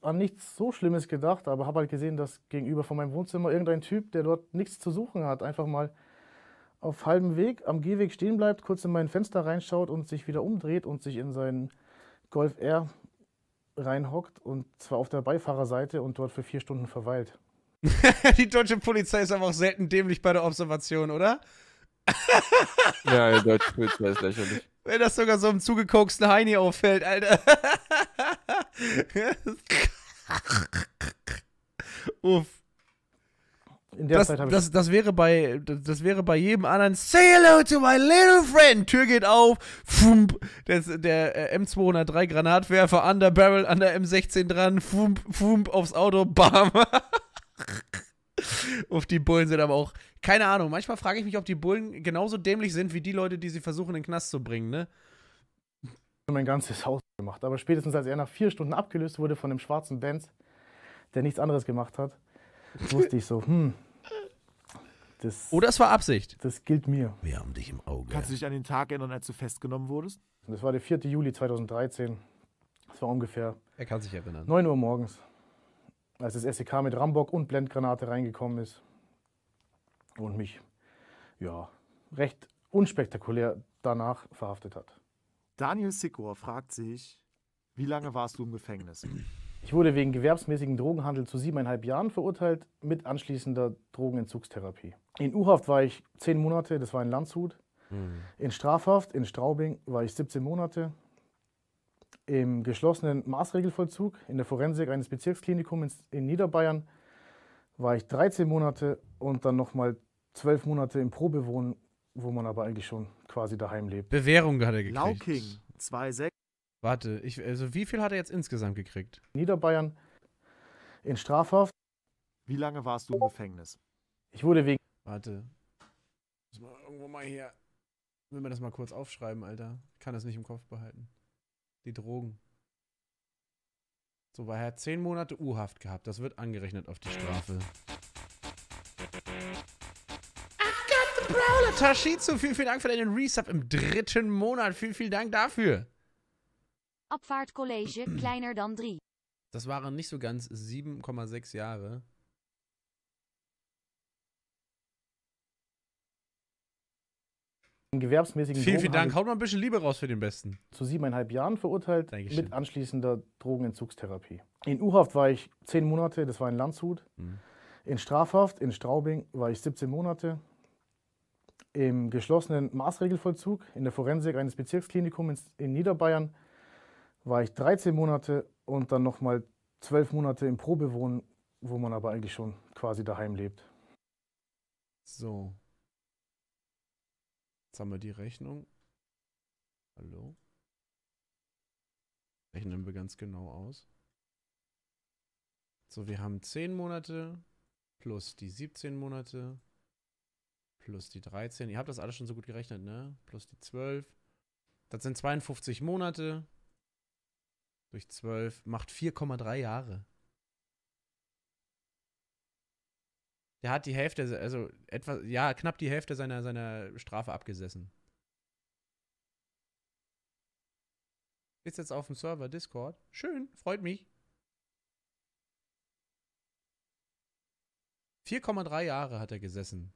Speaker 1: an nichts so Schlimmes gedacht, aber habe halt gesehen, dass gegenüber von meinem Wohnzimmer irgendein Typ, der dort nichts zu suchen hat, einfach mal auf halbem Weg am Gehweg stehen bleibt, kurz in mein Fenster reinschaut und sich wieder umdreht und sich in seinen Golf R reinhockt und zwar auf der Beifahrerseite und dort für vier Stunden verweilt.
Speaker 2: Die deutsche Polizei ist aber auch selten dämlich bei der Observation, oder?
Speaker 3: ja, die deutsche Polizei ist lächerlich.
Speaker 2: Wenn das sogar so einem zugekoksten Heini auffällt, Alter. Uff. In der das, Zeit habe ich. Das, das, wäre bei, das wäre bei jedem anderen Say hello to my little friend. Tür geht auf. Fump, das, der äh, M203 Granatwerfer an der Barrel, an der M16 dran. Fump, fump aufs Auto. Bam. Auf die Bullen sind aber auch. Keine Ahnung. Manchmal frage ich mich, ob die Bullen genauso dämlich
Speaker 1: sind wie die Leute, die sie versuchen, in den Knast zu bringen, ne? Mein ganzes Haus gemacht. Aber spätestens als er nach vier Stunden abgelöst wurde von dem schwarzen Benz, der nichts anderes gemacht hat, wusste ich so, hm, das, Oder es war Absicht. Das gilt mir. Wir haben dich im Auge. Kannst du dich an den Tag erinnern, als du festgenommen wurdest? Das war der 4. Juli 2013. Das war ungefähr. Er kann sich erinnern. 9 Uhr morgens. Als das SEK mit Rambock und Blendgranate reingekommen ist. Und mich, ja, recht unspektakulär danach verhaftet hat. Daniel Sikor fragt sich, wie lange warst du im Gefängnis? Ich wurde wegen gewerbsmäßigen Drogenhandel zu siebeneinhalb Jahren verurteilt mit anschließender Drogenentzugstherapie. In U-Haft war ich zehn Monate, das war in Landshut. Mhm. In Strafhaft in Straubing war ich 17 Monate. Im geschlossenen Maßregelvollzug in der Forensik eines Bezirksklinikums in Niederbayern war ich 13 Monate und dann nochmal zwölf Monate im Probewohnen, wo man aber eigentlich schon quasi daheim lebt. Bewährung hat er gekriegt. Lauking 2,6. Warte, ich, also wie viel hat er jetzt insgesamt gekriegt? Niederbayern in Strafhaft. Wie lange warst du im Gefängnis? Ich wurde wegen. Warte.
Speaker 2: Muss mal irgendwo mal hier. Will man das mal kurz aufschreiben, Alter? Ich kann das nicht im Kopf behalten. Die Drogen. So, weil er hat zehn Monate U-Haft gehabt. Das wird angerechnet auf die Strafe. I've got the Brawler, Tashizu. Vielen, vielen Dank für deinen Resub im dritten Monat. Vielen, vielen Dank dafür.
Speaker 1: Abfahrtcollege, kleiner dann 3.
Speaker 2: Das waren nicht so ganz 7,6 Jahre.
Speaker 1: gewerbsmäßigen Vielen, vielen Dank. Haut
Speaker 2: mal ein bisschen Liebe raus für den Besten.
Speaker 1: Zu siebeneinhalb Jahren verurteilt Dankeschön. mit anschließender Drogenentzugstherapie. In U-Haft war ich zehn Monate, das war in Landshut. Mhm. In Strafhaft in Straubing war ich 17 Monate. Im geschlossenen Maßregelvollzug in der Forensik eines Bezirksklinikums in Niederbayern war ich 13 Monate und dann nochmal 12 Monate im Probewohnen, wo man aber eigentlich schon quasi daheim lebt. So.
Speaker 2: Jetzt haben wir die Rechnung. Hallo? Rechnen wir ganz genau aus. So, wir haben 10 Monate plus die 17 Monate plus die 13. Ihr habt das alles schon so gut gerechnet, ne? Plus die 12. Das sind 52 Monate durch 12 macht 4,3 Jahre. Der hat die Hälfte, also etwas, ja, knapp die Hälfte seiner, seiner Strafe abgesessen. Ist jetzt auf dem Server Discord. Schön, freut mich. 4,3 Jahre hat er gesessen.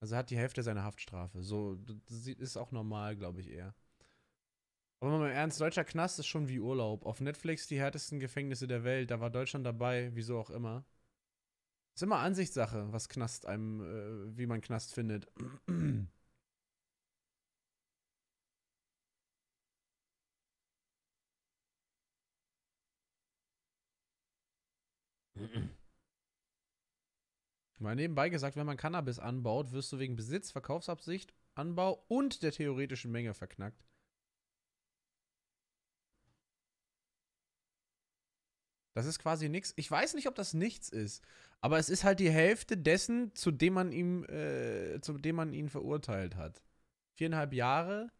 Speaker 2: Also hat die Hälfte seiner Haftstrafe. So, das ist auch normal, glaube ich, eher. Aber mal im Ernst, deutscher Knast ist schon wie Urlaub. Auf Netflix die härtesten Gefängnisse der Welt. Da war Deutschland dabei, wieso auch immer. Ist immer Ansichtssache, was Knast einem, äh, wie man Knast findet. Mal nebenbei gesagt, wenn man Cannabis anbaut, wirst du wegen Besitz, Verkaufsabsicht, Anbau und der theoretischen Menge verknackt. Das ist quasi nichts. Ich weiß nicht, ob das nichts ist, aber es ist halt die Hälfte dessen, zu dem man ihm, äh, zu dem man ihn verurteilt hat. Viereinhalb Jahre.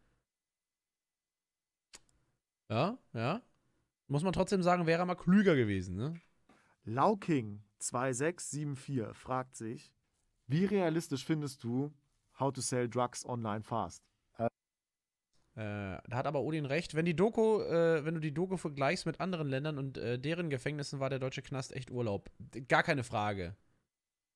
Speaker 2: Ja, ja.
Speaker 1: Muss man trotzdem sagen, wäre er mal klüger gewesen, ne? Lauking 2674 fragt sich, wie realistisch findest du How to Sell Drugs Online Fast? Äh, da hat aber Odin recht. Wenn die Doku, äh, wenn du die Doku vergleichst
Speaker 2: mit anderen Ländern und äh, deren Gefängnissen, war der deutsche Knast echt Urlaub. Gar keine Frage.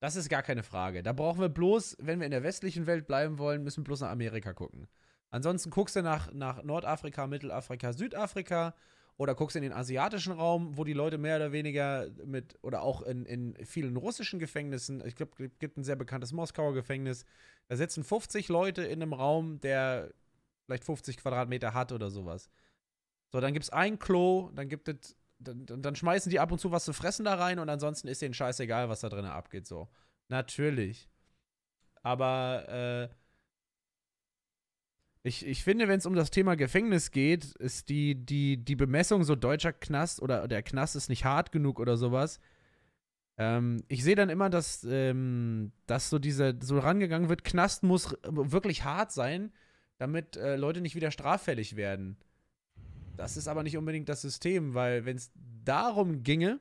Speaker 2: Das ist gar keine Frage. Da brauchen wir bloß, wenn wir in der westlichen Welt bleiben wollen, müssen wir bloß nach Amerika gucken. Ansonsten guckst du nach, nach Nordafrika, Mittelafrika, Südafrika oder guckst in den asiatischen Raum, wo die Leute mehr oder weniger mit, oder auch in, in vielen russischen Gefängnissen, ich glaube, es gibt ein sehr bekanntes Moskauer Gefängnis, da sitzen 50 Leute in einem Raum, der vielleicht 50 Quadratmeter hat oder sowas. So, dann gibt es ein Klo, dann gibt es. Dann, dann schmeißen die ab und zu was zu fressen da rein und ansonsten ist denen scheißegal, was da drin abgeht, so. Natürlich. Aber, äh, ich, ich finde, wenn es um das Thema Gefängnis geht, ist die, die, die Bemessung so deutscher Knast oder der Knast ist nicht hart genug oder sowas. Ähm, ich sehe dann immer, dass, ähm, dass so dieser, so rangegangen wird, Knast muss wirklich hart sein, damit äh, Leute nicht wieder straffällig werden. Das ist aber nicht unbedingt das System, weil wenn es darum ginge,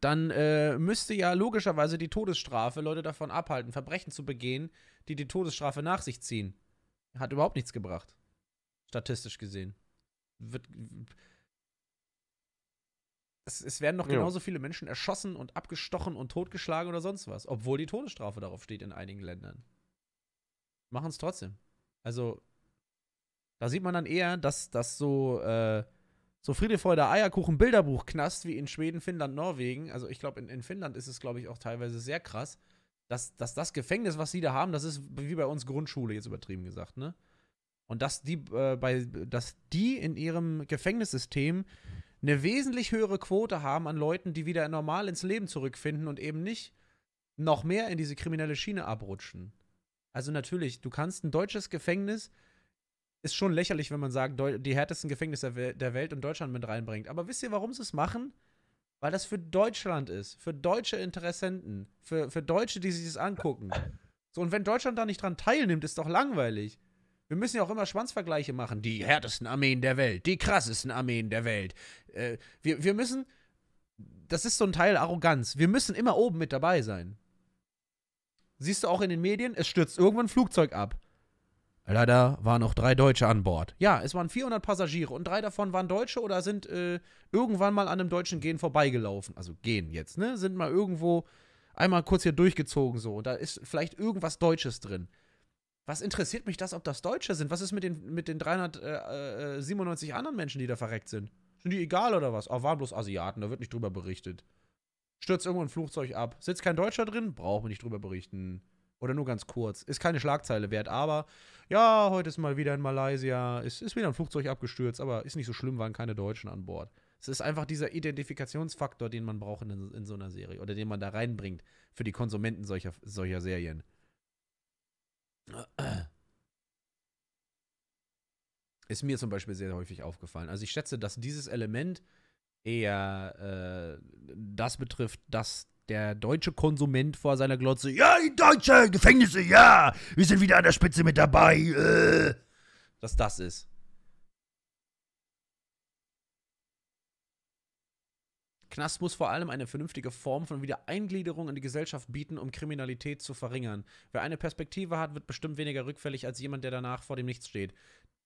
Speaker 2: dann äh, müsste ja logischerweise die Todesstrafe Leute davon abhalten, Verbrechen zu begehen, die die Todesstrafe nach sich ziehen. Hat überhaupt nichts gebracht. Statistisch gesehen. Wird, es, es, werden doch genauso ja. viele Menschen erschossen und abgestochen und totgeschlagen oder sonst was, obwohl die Todesstrafe darauf steht in einigen Ländern. Machen es trotzdem. Also, da sieht man dann eher, dass das so, äh, so Friede, Freude, Eierkuchen, Bilderbuch knast wie in Schweden, Finnland, Norwegen. Also, ich glaube, in, in Finnland ist es, glaube ich, auch teilweise sehr krass, dass, dass das Gefängnis, was sie da haben, das ist wie bei uns Grundschule, jetzt übertrieben gesagt, ne? Und dass die, äh, bei, dass die in ihrem Gefängnissystem eine wesentlich höhere Quote haben an Leuten, die wieder normal ins Leben zurückfinden und eben nicht noch mehr in diese kriminelle Schiene abrutschen. Also natürlich, du kannst ein deutsches Gefängnis, ist schon lächerlich, wenn man sagt, die härtesten Gefängnisse der Welt und Deutschland mit reinbringt. Aber wisst ihr, warum sie es machen? Weil das für Deutschland ist, für deutsche Interessenten, für, für Deutsche, die sich das angucken. So, und wenn Deutschland da nicht dran teilnimmt, ist doch langweilig. Wir müssen ja auch immer Schwanzvergleiche machen. Die härtesten Armeen der Welt, die krassesten Armeen der Welt. Äh, wir, wir müssen, das ist so ein Teil Arroganz. Wir müssen immer oben mit dabei sein. Siehst du auch in den Medien, es stürzt irgendwann ein Flugzeug ab. Leider waren auch drei Deutsche an Bord. Ja, es waren 400 Passagiere und drei davon waren Deutsche oder sind äh, irgendwann mal an einem deutschen Gehen vorbeigelaufen. Also gehen jetzt, ne? Sind mal irgendwo einmal kurz hier durchgezogen so. Und da ist vielleicht irgendwas Deutsches drin. Was interessiert mich das, ob das Deutsche sind? Was ist mit den, mit den 397 äh, äh, anderen Menschen, die da verreckt sind? Sind die egal oder was? Oh, waren bloß Asiaten, da wird nicht drüber berichtet. Stürzt irgendwo ein Flugzeug ab. Sitzt kein Deutscher drin? Brauchen wir nicht drüber berichten. Oder nur ganz kurz. Ist keine Schlagzeile wert, aber ja, heute ist mal wieder in Malaysia. Ist, ist wieder ein Flugzeug abgestürzt, aber ist nicht so schlimm, waren keine Deutschen an Bord. Es ist einfach dieser Identifikationsfaktor, den man braucht in, in so einer Serie oder den man da reinbringt für die Konsumenten solcher, solcher Serien. Ist mir zum Beispiel sehr häufig aufgefallen. Also ich schätze, dass dieses Element eher äh, das betrifft, dass der deutsche Konsument vor seiner Glotze, ja, die Deutschen, Gefängnisse, ja, wir sind wieder an der Spitze mit dabei, äh, dass das ist. Knast muss vor allem eine vernünftige Form von Wiedereingliederung in die Gesellschaft bieten, um Kriminalität zu verringern. Wer eine Perspektive hat, wird bestimmt weniger rückfällig als jemand, der danach vor dem Nichts steht.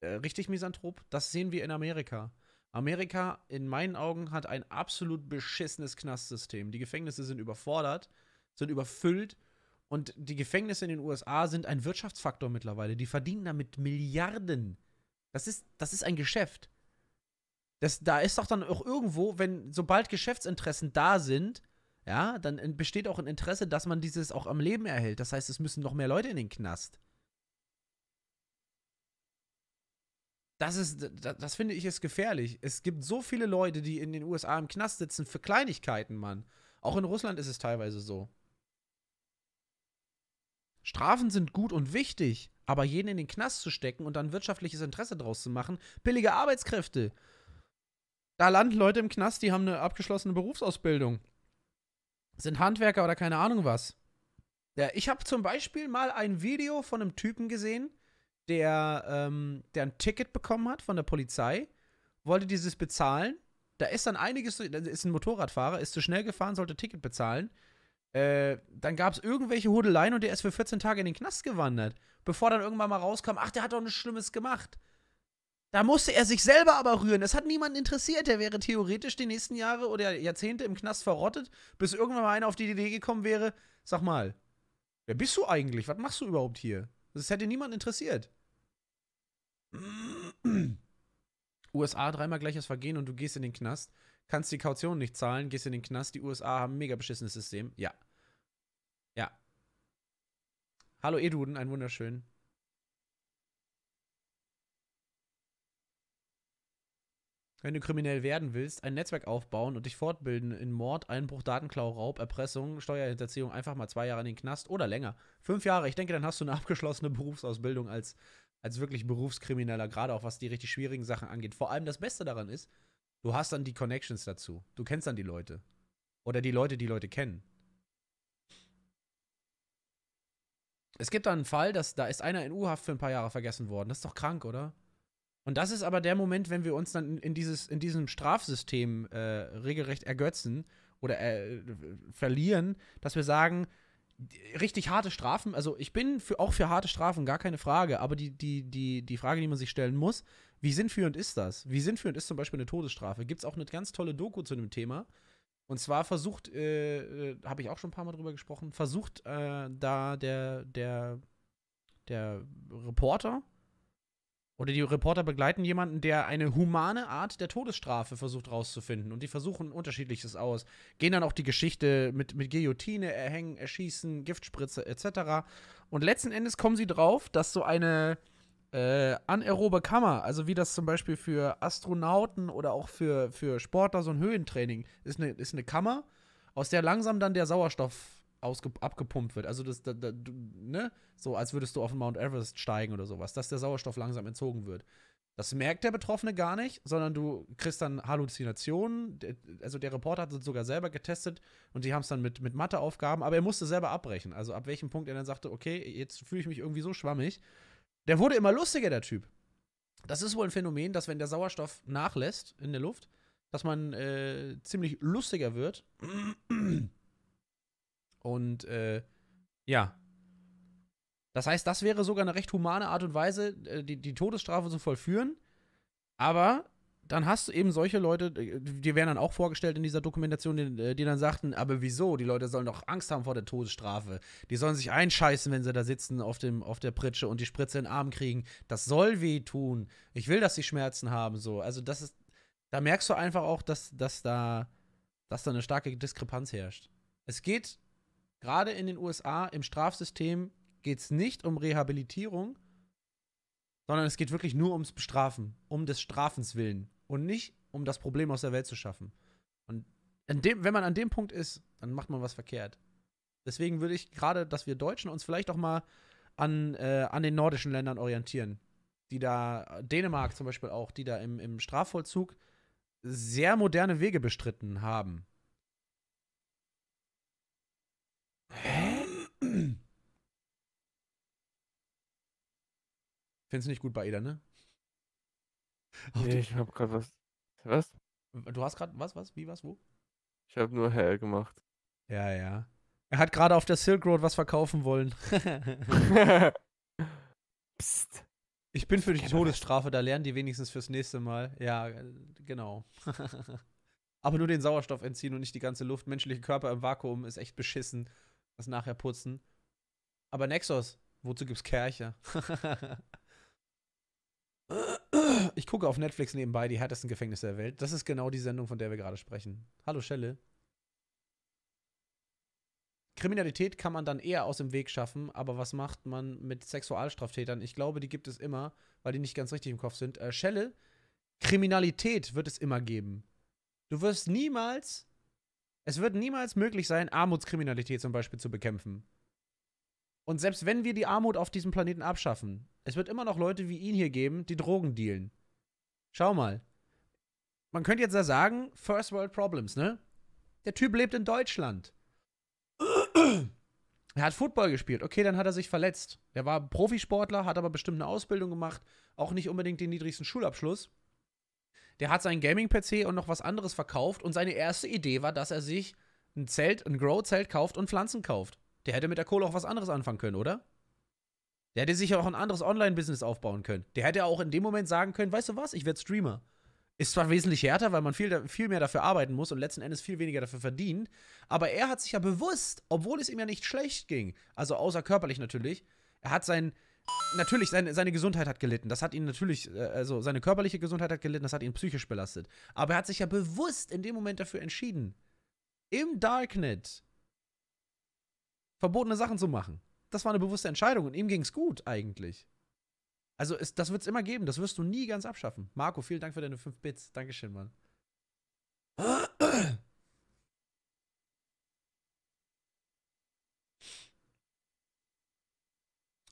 Speaker 2: Äh, richtig, Misanthrop? Das sehen wir in Amerika. Amerika in meinen Augen hat ein absolut beschissenes Knastsystem. Die Gefängnisse sind überfordert, sind überfüllt und die Gefängnisse in den USA sind ein Wirtschaftsfaktor mittlerweile. Die verdienen damit Milliarden. Das ist, das ist ein Geschäft. Das, da ist doch dann auch irgendwo, wenn sobald Geschäftsinteressen da sind, ja, dann besteht auch ein Interesse, dass man dieses auch am Leben erhält. Das heißt, es müssen noch mehr Leute in den Knast. das ist, das, das finde ich ist gefährlich. Es gibt so viele Leute, die in den USA im Knast sitzen für Kleinigkeiten, Mann. Auch in Russland ist es teilweise so. Strafen sind gut und wichtig, aber jeden in den Knast zu stecken und dann wirtschaftliches Interesse draus zu machen, billige Arbeitskräfte. Da landen Leute im Knast, die haben eine abgeschlossene Berufsausbildung. Sind Handwerker oder keine Ahnung was. Ja, ich habe zum Beispiel mal ein Video von einem Typen gesehen, der, ähm, der ein Ticket bekommen hat von der Polizei, wollte dieses bezahlen. Da ist dann einiges, ist ein Motorradfahrer, ist zu schnell gefahren, sollte Ticket bezahlen. Äh, dann gab es irgendwelche Hudeleien und der ist für 14 Tage in den Knast gewandert, bevor dann irgendwann mal rauskam, ach, der hat doch nichts Schlimmes gemacht. Da musste er sich selber aber rühren. Das hat niemanden interessiert. Der wäre theoretisch die nächsten Jahre oder Jahrzehnte im Knast verrottet, bis irgendwann mal einer auf die Idee gekommen wäre, sag mal, wer bist du eigentlich? Was machst du überhaupt hier? Das hätte niemand interessiert. USA dreimal gleiches Vergehen und du gehst in den Knast, kannst die Kaution nicht zahlen, gehst in den Knast. Die USA haben ein mega beschissenes System. Ja. Ja. Hallo Eduden, einen wunderschönen. wenn du kriminell werden willst, ein Netzwerk aufbauen und dich fortbilden in Mord, Einbruch, Datenklau, Raub, Erpressung, Steuerhinterziehung, einfach mal zwei Jahre in den Knast oder länger. Fünf Jahre, ich denke, dann hast du eine abgeschlossene Berufsausbildung als, als wirklich Berufskrimineller, gerade auch was die richtig schwierigen Sachen angeht. Vor allem das Beste daran ist, du hast dann die Connections dazu. Du kennst dann die Leute. Oder die Leute, die Leute kennen. Es gibt da einen Fall, dass, da ist einer in U-Haft für ein paar Jahre vergessen worden. Das ist doch krank, oder? Und das ist aber der Moment, wenn wir uns dann in, dieses, in diesem Strafsystem äh, regelrecht ergötzen oder äh, verlieren, dass wir sagen, richtig harte Strafen, also ich bin für, auch für harte Strafen, gar keine Frage, aber die, die, die, die Frage, die man sich stellen muss, wie sinnführend ist das? Wie sinnführend ist zum Beispiel eine Todesstrafe? Gibt es auch eine ganz tolle Doku zu dem Thema. Und zwar versucht, äh, äh habe ich auch schon ein paar Mal drüber gesprochen, versucht äh, da der, der, der Reporter, oder die Reporter begleiten jemanden, der eine humane Art der Todesstrafe versucht rauszufinden. Und die versuchen unterschiedliches aus. Gehen dann auch die Geschichte mit, mit Guillotine, Erhängen, Erschießen, Giftspritze etc. Und letzten Endes kommen sie drauf, dass so eine äh, anaerobe Kammer, also wie das zum Beispiel für Astronauten oder auch für, für Sportler so ein Höhentraining, ist eine, ist eine Kammer, aus der langsam dann der Sauerstoff ausge abgepumpt wird. Also das, da, da, ne? So als würdest du auf den Mount Everest steigen oder sowas, dass der Sauerstoff langsam entzogen wird. Das merkt der Betroffene gar nicht, sondern du kriegst dann Halluzinationen. Also der Reporter hat es sogar selber getestet und die haben es dann mit, mit Matheaufgaben, aber er musste selber abbrechen. Also ab welchem Punkt er dann sagte, okay, jetzt fühle ich mich irgendwie so schwammig. Der wurde immer lustiger, der Typ. Das ist wohl ein Phänomen, dass wenn der Sauerstoff nachlässt in der Luft, dass man äh, ziemlich lustiger wird. Und äh, ja. Das heißt, das wäre sogar eine recht humane Art und Weise, äh, die, die Todesstrafe zu vollführen. Aber dann hast du eben solche Leute, äh, die werden dann auch vorgestellt in dieser Dokumentation, die, äh, die, dann sagten, aber wieso? Die Leute sollen doch Angst haben vor der Todesstrafe. Die sollen sich einscheißen, wenn sie da sitzen auf, dem, auf der Pritsche und die Spritze in den Arm kriegen. Das soll wehtun. Ich will, dass sie Schmerzen haben. So. Also das ist, da merkst du einfach auch, dass, dass, da, dass da eine starke Diskrepanz herrscht. Es geht Gerade in den USA im Strafsystem geht es nicht um Rehabilitierung, sondern es geht wirklich nur ums Bestrafen, um des Strafens willen und nicht um das Problem aus der Welt zu schaffen. Und dem, wenn man an dem Punkt ist, dann macht man was verkehrt. Deswegen würde ich gerade, dass wir Deutschen uns vielleicht auch mal an, äh, an den nordischen Ländern orientieren, die da, Dänemark zum Beispiel auch, die da im, im Strafvollzug sehr moderne Wege bestritten haben. Findest du nicht gut bei Eder, ne?
Speaker 3: nee, ich hab grad was. Was?
Speaker 2: Du hast gerade was, was, wie, was, wo?
Speaker 3: Ich hab nur hell gemacht. Ja, ja. Er hat gerade
Speaker 2: auf der Silk Road was verkaufen wollen. Psst. Ich bin für die Todesstrafe, da lernen die wenigstens fürs nächste Mal. Ja, äh, genau. Aber nur den Sauerstoff entziehen und nicht die ganze Luft. Menschliche Körper im Vakuum ist echt beschissen. Das nachher putzen. Aber Nexus, wozu gibt's Kerche? Ich gucke auf Netflix nebenbei die härtesten Gefängnisse der Welt. Das ist genau die Sendung, von der wir gerade sprechen. Hallo Schelle. Kriminalität kann man dann eher aus dem Weg schaffen, aber was macht man mit Sexualstraftätern? Ich glaube, die gibt es immer, weil die nicht ganz richtig im Kopf sind. Äh, Schelle, Kriminalität wird es immer geben. Du wirst niemals, es wird niemals möglich sein, Armutskriminalität zum Beispiel zu bekämpfen. Und selbst wenn wir die Armut auf diesem Planeten abschaffen, es wird immer noch Leute wie ihn hier geben, die Drogen dealen. Schau mal. Man könnte jetzt ja sagen, First World Problems, ne? Der Typ lebt in Deutschland. Er hat Football gespielt. Okay, dann hat er sich verletzt. Er war Profisportler, hat aber bestimmt eine Ausbildung gemacht. Auch nicht unbedingt den niedrigsten Schulabschluss. Der hat seinen Gaming-PC und noch was anderes verkauft. Und seine erste Idee war, dass er sich ein Zelt, ein Grow-Zelt kauft und Pflanzen kauft. Der hätte mit der Kohle auch was anderes anfangen können, oder? Der hätte sich auch ein anderes Online-Business aufbauen können. Der hätte auch in dem Moment sagen können, weißt du was, ich werde Streamer. Ist zwar wesentlich härter, weil man viel, viel mehr dafür arbeiten muss und letzten Endes viel weniger dafür verdient, aber er hat sich ja bewusst, obwohl es ihm ja nicht schlecht ging, also außer körperlich natürlich, er hat sein, natürlich, seine, seine Gesundheit hat gelitten. Das hat ihn natürlich, äh, also seine körperliche Gesundheit hat gelitten, das hat ihn psychisch belastet. Aber er hat sich ja bewusst in dem Moment dafür entschieden, im Darknet verbotene Sachen zu machen das war eine bewusste Entscheidung und ihm ging es gut eigentlich. Also es, das wird es immer geben, das wirst du nie ganz abschaffen. Marco, vielen Dank für deine 5 Bits. Dankeschön, Mann.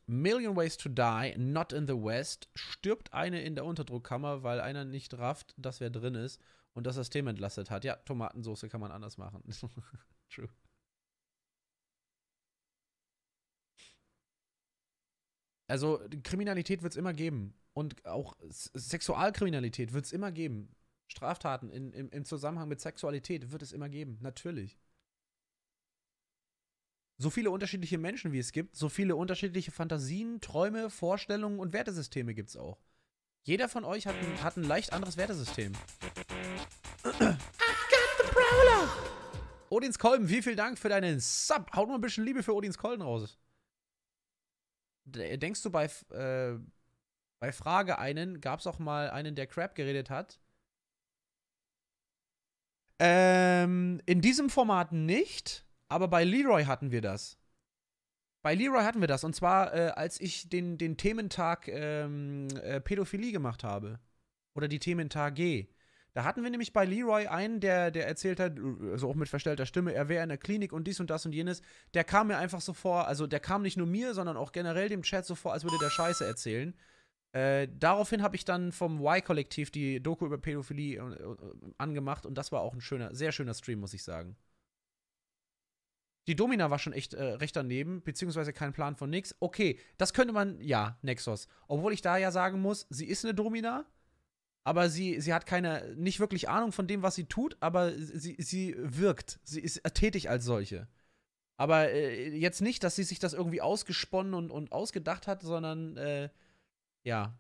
Speaker 2: Million Ways to Die, Not in the West, stirbt eine in der Unterdruckkammer, weil einer nicht rafft, dass wer drin ist und das System entlastet hat. Ja, Tomatensauce kann man anders machen. True. Also Kriminalität wird es immer geben. Und auch Sexualkriminalität wird es immer geben. Straftaten in, im, im Zusammenhang mit Sexualität wird es immer geben. Natürlich. So viele unterschiedliche Menschen, wie es gibt, so viele unterschiedliche Fantasien, Träume, Vorstellungen und Wertesysteme gibt es auch. Jeder von euch hat ein, hat ein leicht anderes Wertesystem. I've got the Prowler! Odins Kolben, vielen, vielen Dank für deinen Sub. Haut mal ein bisschen Liebe für Odins Kolben raus. Denkst du bei, äh, bei Frage einen, gab es auch mal einen, der Crap geredet hat? Ähm, in diesem Format nicht, aber bei Leroy hatten wir das. Bei Leroy hatten wir das, und zwar äh, als ich den, den Thementag ähm, äh, Pädophilie gemacht habe. Oder die Thementag G. Da hatten wir nämlich bei Leroy einen, der, der erzählt hat, also auch mit verstellter Stimme, er wäre in der Klinik und dies und das und jenes. Der kam mir einfach so vor, also der kam nicht nur mir, sondern auch generell dem Chat so vor, als würde der Scheiße erzählen. Äh, daraufhin habe ich dann vom Y-Kollektiv die Doku über Pädophilie äh, äh angemacht und das war auch ein schöner, sehr schöner Stream, muss ich sagen. Die Domina war schon echt äh, recht daneben, beziehungsweise kein Plan von nix. Okay, das könnte man, ja, Nexus. Obwohl ich da ja sagen muss, sie ist eine Domina, aber sie, sie hat keine, nicht wirklich Ahnung von dem, was sie tut, aber sie, sie wirkt. Sie ist tätig als solche. Aber äh, jetzt nicht, dass sie sich das irgendwie ausgesponnen und, und ausgedacht hat, sondern äh, ja.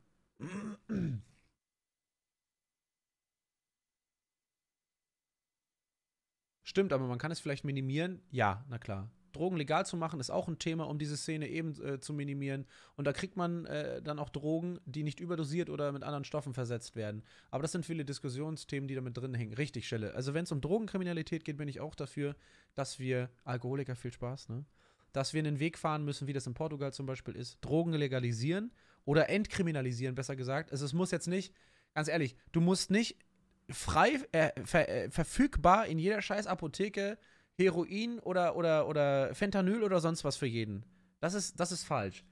Speaker 2: Stimmt, aber man kann es vielleicht minimieren? Ja, na klar. Drogen legal zu machen, ist auch ein Thema, um diese Szene eben äh, zu minimieren. Und da kriegt man äh, dann auch Drogen, die nicht überdosiert oder mit anderen Stoffen versetzt werden. Aber das sind viele Diskussionsthemen, die damit drin hängen. Richtig, Schelle. Also wenn es um Drogenkriminalität geht, bin ich auch dafür, dass wir Alkoholiker viel Spaß, ne? Dass wir einen Weg fahren müssen, wie das in Portugal zum Beispiel ist, Drogen legalisieren oder entkriminalisieren, besser gesagt. Also es muss jetzt nicht, ganz ehrlich, du musst nicht frei äh, ver, äh, verfügbar in jeder scheiß Apotheke Heroin oder, oder, oder Fentanyl oder sonst was für jeden. Das ist, das ist falsch.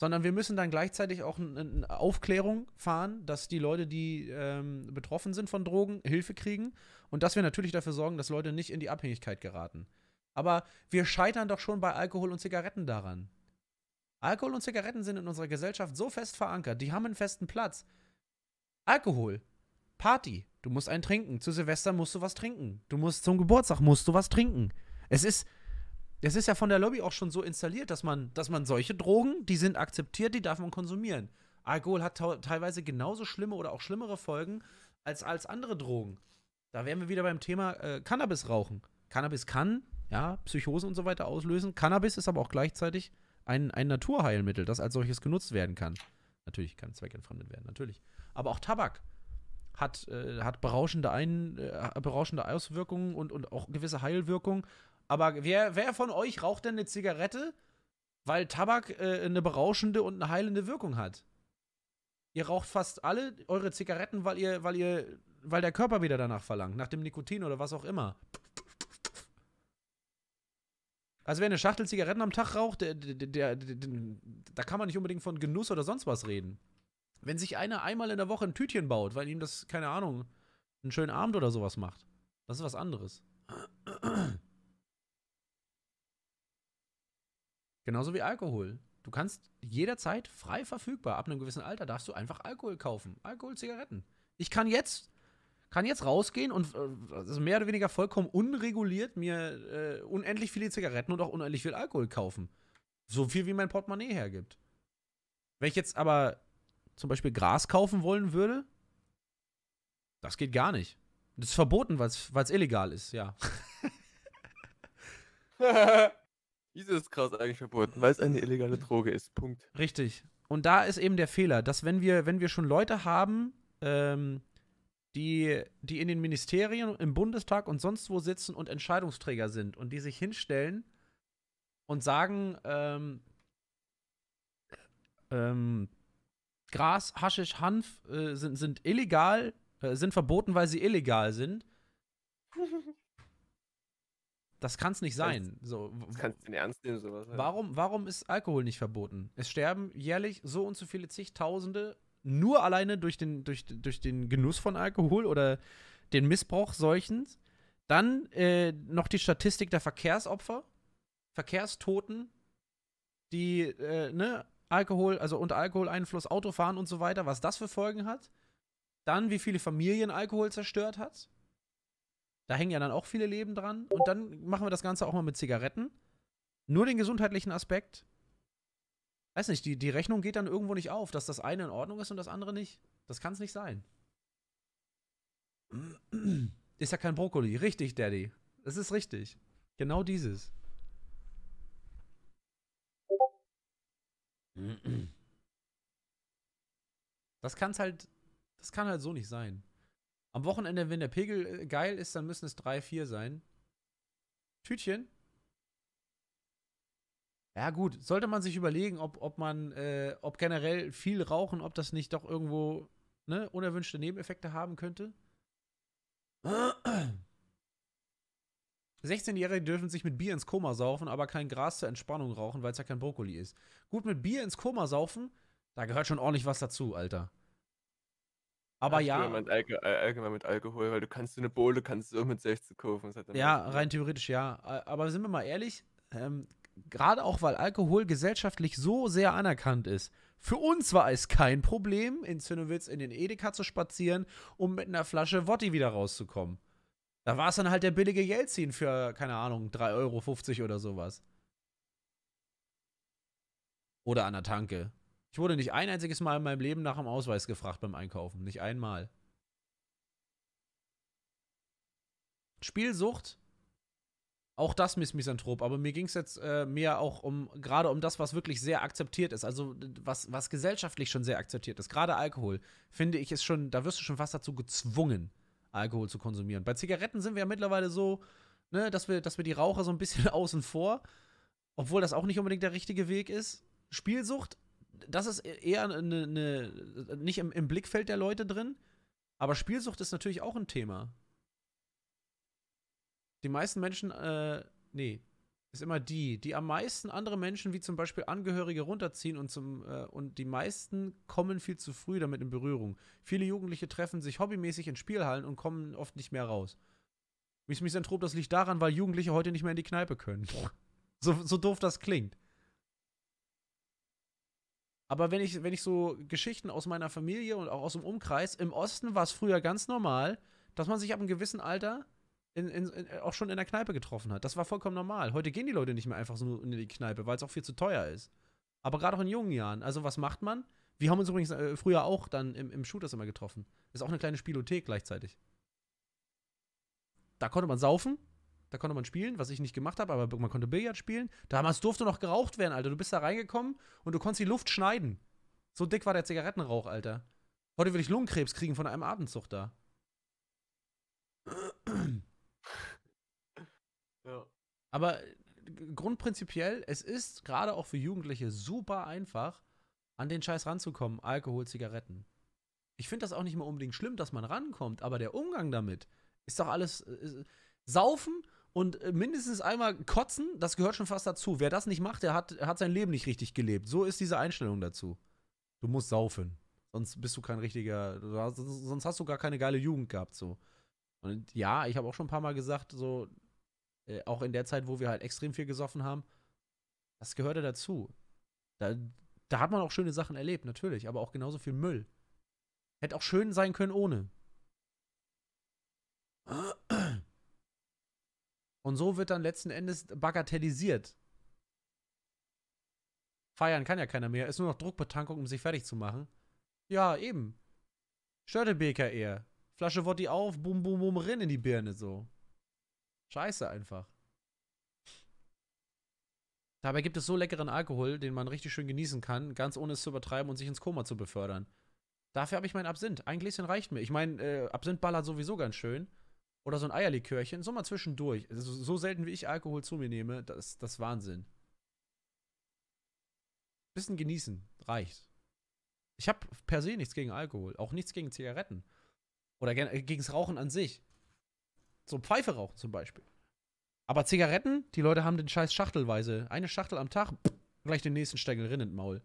Speaker 2: Sondern wir müssen dann gleichzeitig auch eine Aufklärung fahren, dass die Leute, die ähm, betroffen sind von Drogen, Hilfe kriegen und dass wir natürlich dafür sorgen, dass Leute nicht in die Abhängigkeit geraten. Aber wir scheitern doch schon bei Alkohol und Zigaretten daran. Alkohol und Zigaretten sind in unserer Gesellschaft so fest verankert, die haben einen festen Platz. Alkohol Party. Du musst einen trinken. Zu Silvester musst du was trinken. Du musst zum Geburtstag musst du was trinken. Es ist, es ist ja von der Lobby auch schon so installiert, dass man, dass man solche Drogen, die sind akzeptiert, die darf man konsumieren. Alkohol hat teilweise genauso schlimme oder auch schlimmere Folgen als, als andere Drogen. Da wären wir wieder beim Thema äh, Cannabis rauchen. Cannabis kann, ja, Psychosen und so weiter auslösen. Cannabis ist aber auch gleichzeitig ein, ein Naturheilmittel, das als solches genutzt werden kann. Natürlich kann zweckentfremdet werden, natürlich. Aber auch Tabak hat, äh, hat berauschende, Ein äh, berauschende Auswirkungen und, und auch gewisse Heilwirkungen. Aber wer, wer von euch raucht denn eine Zigarette, weil Tabak äh, eine berauschende und eine heilende Wirkung hat? Ihr raucht fast alle eure Zigaretten, weil ihr, weil ihr, weil der Körper wieder danach verlangt, nach dem Nikotin oder was auch immer. Also wer eine Schachtel Zigaretten am Tag raucht, der, der, der, da kann man nicht unbedingt von Genuss oder sonst was reden. Wenn sich einer einmal in der Woche ein Tütchen baut, weil ihm das, keine Ahnung, einen schönen Abend oder sowas macht, das ist was anderes. Genauso wie Alkohol. Du kannst jederzeit frei verfügbar, ab einem gewissen Alter darfst du einfach Alkohol kaufen. Alkohol, Zigaretten. Ich kann jetzt, kann jetzt rausgehen und also mehr oder weniger vollkommen unreguliert mir äh, unendlich viele Zigaretten und auch unendlich viel Alkohol kaufen. So viel wie mein Portemonnaie hergibt. Wenn ich jetzt aber zum Beispiel Gras kaufen wollen würde, das geht gar nicht. Das ist verboten, weil
Speaker 3: es illegal ist, ja. Wieso ist Gras eigentlich verboten? Weil es eine illegale Droge ist. Punkt.
Speaker 2: Richtig. Und da ist eben der Fehler, dass wenn wir, wenn wir schon Leute haben, ähm, die, die in den Ministerien, im Bundestag und sonst wo sitzen und Entscheidungsträger sind und die sich hinstellen und sagen, ähm, ähm, Gras, Haschisch, Hanf äh, sind, sind illegal, äh, sind verboten, weil sie illegal sind. Das kann es nicht sein. So, das kannst du nicht ernst nehmen, sowas. Ja. Warum, warum ist Alkohol nicht verboten? Es sterben jährlich so und so viele zigtausende nur alleine durch den, durch, durch den Genuss von Alkohol oder den Missbrauch solchens. Dann äh, noch die Statistik der Verkehrsopfer, Verkehrstoten, die äh, ne, Alkohol, also unter Alkoholeinfluss Autofahren und so weiter, was das für Folgen hat. Dann, wie viele Familien Alkohol zerstört hat. Da hängen ja dann auch viele Leben dran. Und dann machen wir das Ganze auch mal mit Zigaretten. Nur den gesundheitlichen Aspekt. Weiß nicht, die, die Rechnung geht dann irgendwo nicht auf, dass das eine in Ordnung ist und das andere nicht. Das kann es nicht sein. Ist ja kein Brokkoli. Richtig, Daddy. Das ist richtig. Genau dieses. Das kann's halt, das kann halt so nicht sein. Am Wochenende, wenn der Pegel äh, geil ist, dann müssen es 3, 4 sein. Tütchen. Ja gut, sollte man sich überlegen, ob, ob man, äh, ob generell viel rauchen, ob das nicht doch irgendwo ne, unerwünschte Nebeneffekte haben könnte. 16-Jährige dürfen sich mit Bier ins Koma saufen, aber kein Gras zur Entspannung rauchen, weil es ja kein Brokkoli ist. Gut, mit Bier ins Koma saufen, da gehört schon ordentlich was dazu,
Speaker 3: Alter. Aber ja. Allgemein mit, Alko äh, allgemein mit Alkohol, weil du kannst eine Bohle kannst du mit 16 kaufen. ja, rein
Speaker 2: theoretisch ja. Äh, aber sind wir mal ehrlich, ähm, gerade auch weil Alkohol gesellschaftlich so sehr anerkannt ist. Für uns war es kein Problem, in Zinnowitz in den Edeka zu spazieren, um mit einer Flasche Wotti wieder rauszukommen. Da war es dann halt der billige Jelzin für, keine Ahnung, 3,50 Euro oder sowas. Oder an der Tanke. Ich wurde nicht ein einziges Mal in meinem Leben nach dem Ausweis gefragt beim Einkaufen. Nicht einmal. Spielsucht, auch das ist Misanthrop, aber mir ging es jetzt äh, mehr auch um, gerade um das, was wirklich sehr akzeptiert ist, also was, was gesellschaftlich schon sehr akzeptiert ist, gerade Alkohol, finde ich, ist schon, da wirst du schon fast dazu gezwungen. Alkohol zu konsumieren. Bei Zigaretten sind wir ja mittlerweile so, ne, dass wir, dass wir die Raucher so ein bisschen außen vor, obwohl das auch nicht unbedingt der richtige Weg ist. Spielsucht, das ist e-, eher eine, eine ne, nicht im, im Blickfeld der Leute drin, aber Spielsucht ist natürlich auch ein Thema. Die meisten Menschen, äh, nee, ist immer die, die am meisten andere Menschen, wie zum Beispiel Angehörige, runterziehen und, zum, äh, und die meisten kommen viel zu früh damit in Berührung. Viele Jugendliche treffen sich hobbymäßig in Spielhallen und kommen oft nicht mehr raus. Mich Misanthrop, das liegt daran, weil Jugendliche heute nicht mehr in die Kneipe können. so, so doof das klingt. Aber wenn ich, wenn ich so Geschichten aus meiner Familie und auch aus dem Umkreis, im Osten war es früher ganz normal, dass man sich ab einem gewissen Alter in, in, in, auch schon in der Kneipe getroffen hat. Das war vollkommen normal. Heute gehen die Leute nicht mehr einfach so in die Kneipe, weil es auch viel zu teuer ist. Aber gerade auch in jungen Jahren. Also was macht man? Wir haben uns übrigens äh, früher auch dann im, im Shooters immer getroffen. Ist auch eine kleine Spielothek gleichzeitig. Da konnte man saufen, da konnte man spielen, was ich nicht gemacht habe, aber man konnte Billard spielen. Damals durfte noch geraucht werden, Alter. Du bist da reingekommen und du konntest die Luft schneiden. So dick war der Zigarettenrauch, Alter. Heute will ich Lungenkrebs kriegen von einem Abendzug da. Aber äh, grundprinzipiell, es ist gerade auch für Jugendliche super einfach, an den Scheiß ranzukommen, Alkohol, Zigaretten. Ich finde das auch nicht mal unbedingt schlimm, dass man rankommt, aber der Umgang damit ist doch alles äh, äh saufen und äh, mindestens einmal kotzen, das gehört schon fast dazu. Wer das nicht macht, der hat, hat sein Leben nicht richtig gelebt. So ist diese Einstellung dazu. Du musst saufen. Sonst bist du kein richtiger, sonst hast du gar keine geile Jugend gehabt, so. Und ja, ich habe auch schon ein paar Mal gesagt, so, äh, auch in der Zeit, wo wir halt extrem viel gesoffen haben, das gehörte dazu. Da, da hat man auch schöne Sachen erlebt, natürlich, aber auch genauso viel Müll. Hätte auch schön sein können ohne. Und so wird dann letzten Endes bagatellisiert. Feiern kann ja keiner mehr, ist nur noch Druckbetankung, um sich fertig zu machen. Ja, eben. Störtebeker eher. Flasche Wotti auf, bum bum bum, rin in die Birne so. Scheiße einfach. Dabei gibt es so leckeren Alkohol, den man richtig schön genießen kann, ganz ohne es zu übertreiben und sich ins Koma zu befördern. Dafür habe ich meinen Absinth. Ein Gläschen reicht mir. Ich meine, äh, Absinth ballert sowieso ganz schön. Oder so ein Eierlikörchen, so mal zwischendurch. Also, so selten wie ich Alkohol zu mir nehme, das ist das Wahnsinn. Bisschen genießen, reicht. Ich habe per se nichts gegen Alkohol, auch nichts gegen Zigaretten. Oder äh, gegen das Rauchen an sich. So Pfeife rauchen zum Beispiel. Aber Zigaretten, die Leute haben den Scheiß schachtelweise. Eine Schachtel am Tag, pff, gleich den nächsten Stängel rinnen ins Maul.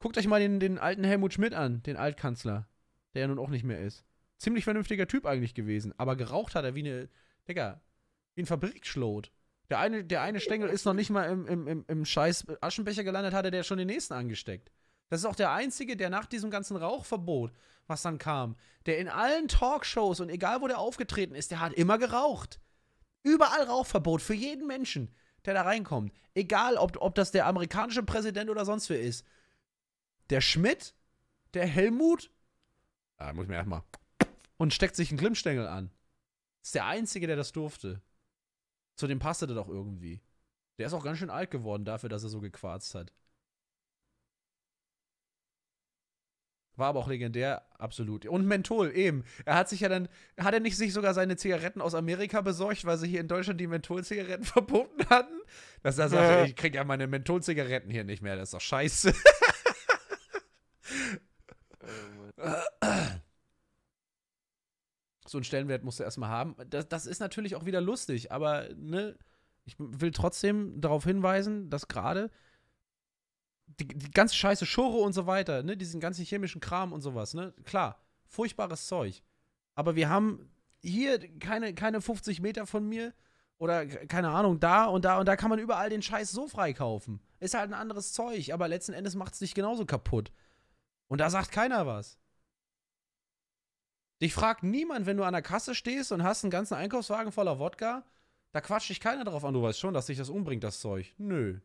Speaker 2: Guckt euch mal den, den alten Helmut Schmidt an, den Altkanzler, der ja nun auch nicht mehr ist. Ziemlich vernünftiger Typ eigentlich gewesen, aber geraucht hat er wie eine, Digga, wie ein Fabrikschlot. Der eine, der eine Stängel ist noch nicht mal im, im, im, im scheiß Aschenbecher gelandet, hat er der schon den nächsten angesteckt. Das ist auch der Einzige, der nach diesem ganzen Rauchverbot, was dann kam, der in allen Talkshows und egal wo der aufgetreten ist, der hat immer geraucht. Überall Rauchverbot für jeden Menschen, der da reinkommt. Egal, ob, ob das der amerikanische Präsident oder sonst wer ist. Der Schmidt, der Helmut, da ah, muss ich mir erstmal. Und steckt sich einen Glimmstängel an. ist der Einzige, der das durfte. Zu dem passte der doch irgendwie. Der ist auch ganz schön alt geworden dafür, dass er so gequarzt hat. War aber auch legendär, absolut. Und Menthol, eben. Er hat sich ja dann, hat er nicht sich sogar seine Zigaretten aus Amerika besorgt, weil sie hier in Deutschland die Menthol-Zigaretten verboten hatten? Dass er sagt, ja. ich krieg ja meine Menthol-Zigaretten hier nicht mehr, das ist doch scheiße. so einen Stellenwert musst du erstmal haben. Das, das ist natürlich auch wieder lustig, aber ne, ich will trotzdem darauf hinweisen, dass gerade die, die ganze Scheiße, Schurre und so weiter, ne, diesen ganzen chemischen Kram und sowas, ne, klar, furchtbares Zeug. Aber wir haben hier keine, keine 50 Meter von mir oder keine Ahnung, da und da und da kann man überall den Scheiß so freikaufen. Ist halt ein anderes Zeug, aber letzten Endes macht es dich genauso kaputt. Und da sagt keiner was. Dich fragt niemand, wenn du an der Kasse stehst und hast einen ganzen Einkaufswagen voller Wodka, da quatscht dich keiner drauf an, du weißt schon, dass dich das umbringt, das Zeug. Nö,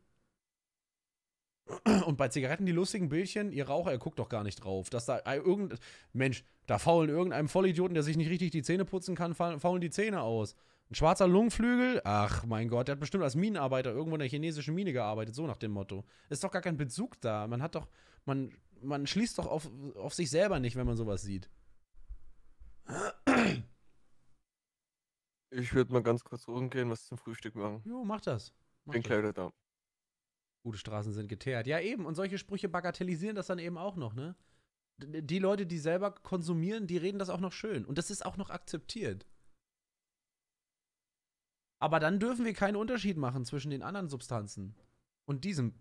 Speaker 2: und bei Zigaretten die lustigen Bildchen, ihr Raucher, ihr guckt doch gar nicht drauf. Dass da irgendein. Mensch, da faulen irgendeinem Vollidioten, der sich nicht richtig die Zähne putzen kann, faulen die Zähne aus. Ein schwarzer Lungenflügel, ach mein Gott, der hat bestimmt als Minenarbeiter irgendwo in der chinesischen Mine gearbeitet, so nach dem Motto. Ist doch gar kein Bezug da. Man hat doch. Man, man schließt doch auf, auf sich selber nicht, wenn man sowas sieht.
Speaker 3: Ich würde mal ganz kurz rumgehen, was zum Frühstück machen. Jo, mach das. Mach Bin gleich wieder da. Gute Straßen sind geteert.
Speaker 2: Ja, eben. Und solche Sprüche bagatellisieren das dann eben auch noch, ne? Die Leute, die selber konsumieren, die reden das auch noch schön. Und das ist auch noch akzeptiert. Aber dann dürfen wir keinen Unterschied machen zwischen den anderen Substanzen und diesem.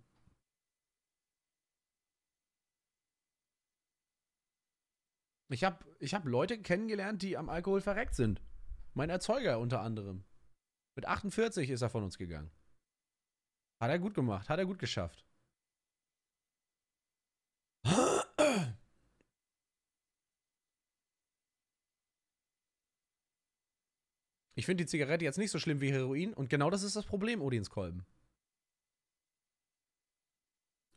Speaker 2: Ich habe ich hab Leute kennengelernt, die am Alkohol verreckt sind. Mein Erzeuger unter anderem. Mit 48 ist er von uns gegangen. Hat er gut gemacht, hat er gut geschafft. Ich finde die Zigarette jetzt nicht so schlimm wie Heroin und genau das ist das Problem, Odinskolben.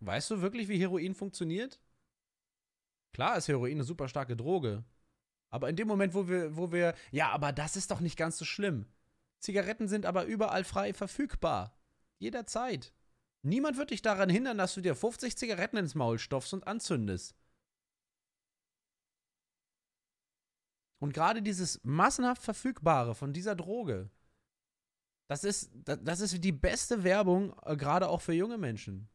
Speaker 2: Weißt du wirklich, wie Heroin funktioniert? Klar ist Heroin eine super starke Droge. Aber in dem Moment, wo wir, wo wir. Ja, aber das ist doch nicht ganz so schlimm. Zigaretten sind aber überall frei verfügbar. Jederzeit. Niemand wird dich daran hindern, dass du dir 50 Zigaretten ins Maul stopfst und anzündest. Und gerade dieses massenhaft Verfügbare von dieser Droge, das ist, das ist die beste Werbung, äh, gerade auch für junge Menschen.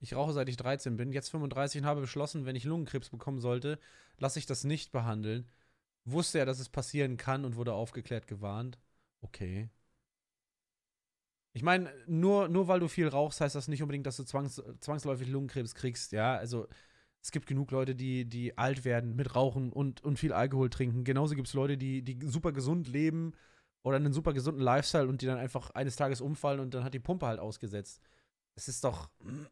Speaker 2: Ich rauche seit ich 13 bin, jetzt 35 und habe beschlossen, wenn ich Lungenkrebs bekommen sollte, lasse ich das nicht behandeln Wusste ja, dass es passieren kann und wurde aufgeklärt gewarnt. Okay. Ich meine, nur, nur weil du viel rauchst, heißt das nicht unbedingt, dass du zwangs zwangsläufig Lungenkrebs kriegst, ja. Also es gibt genug Leute, die, die alt werden mit Rauchen und, und viel Alkohol trinken. Genauso gibt es Leute, die, die super gesund leben oder einen super gesunden Lifestyle und die dann einfach eines Tages umfallen und dann hat die Pumpe halt ausgesetzt. Es ist doch.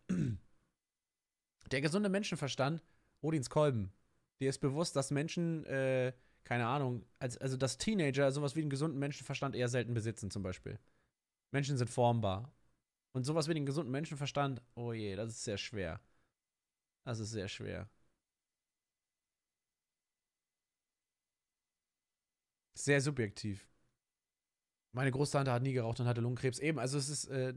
Speaker 2: Der gesunde Menschenverstand, Odins Kolben, dir ist bewusst, dass Menschen äh, keine Ahnung, also, also dass Teenager sowas wie einen gesunden Menschenverstand eher selten besitzen, zum Beispiel. Menschen sind formbar. Und sowas wie den gesunden Menschenverstand, oh je, das ist sehr schwer. Das ist sehr schwer. Sehr subjektiv. Meine Großtante hat nie geraucht und hatte Lungenkrebs. Eben, also es ist, äh,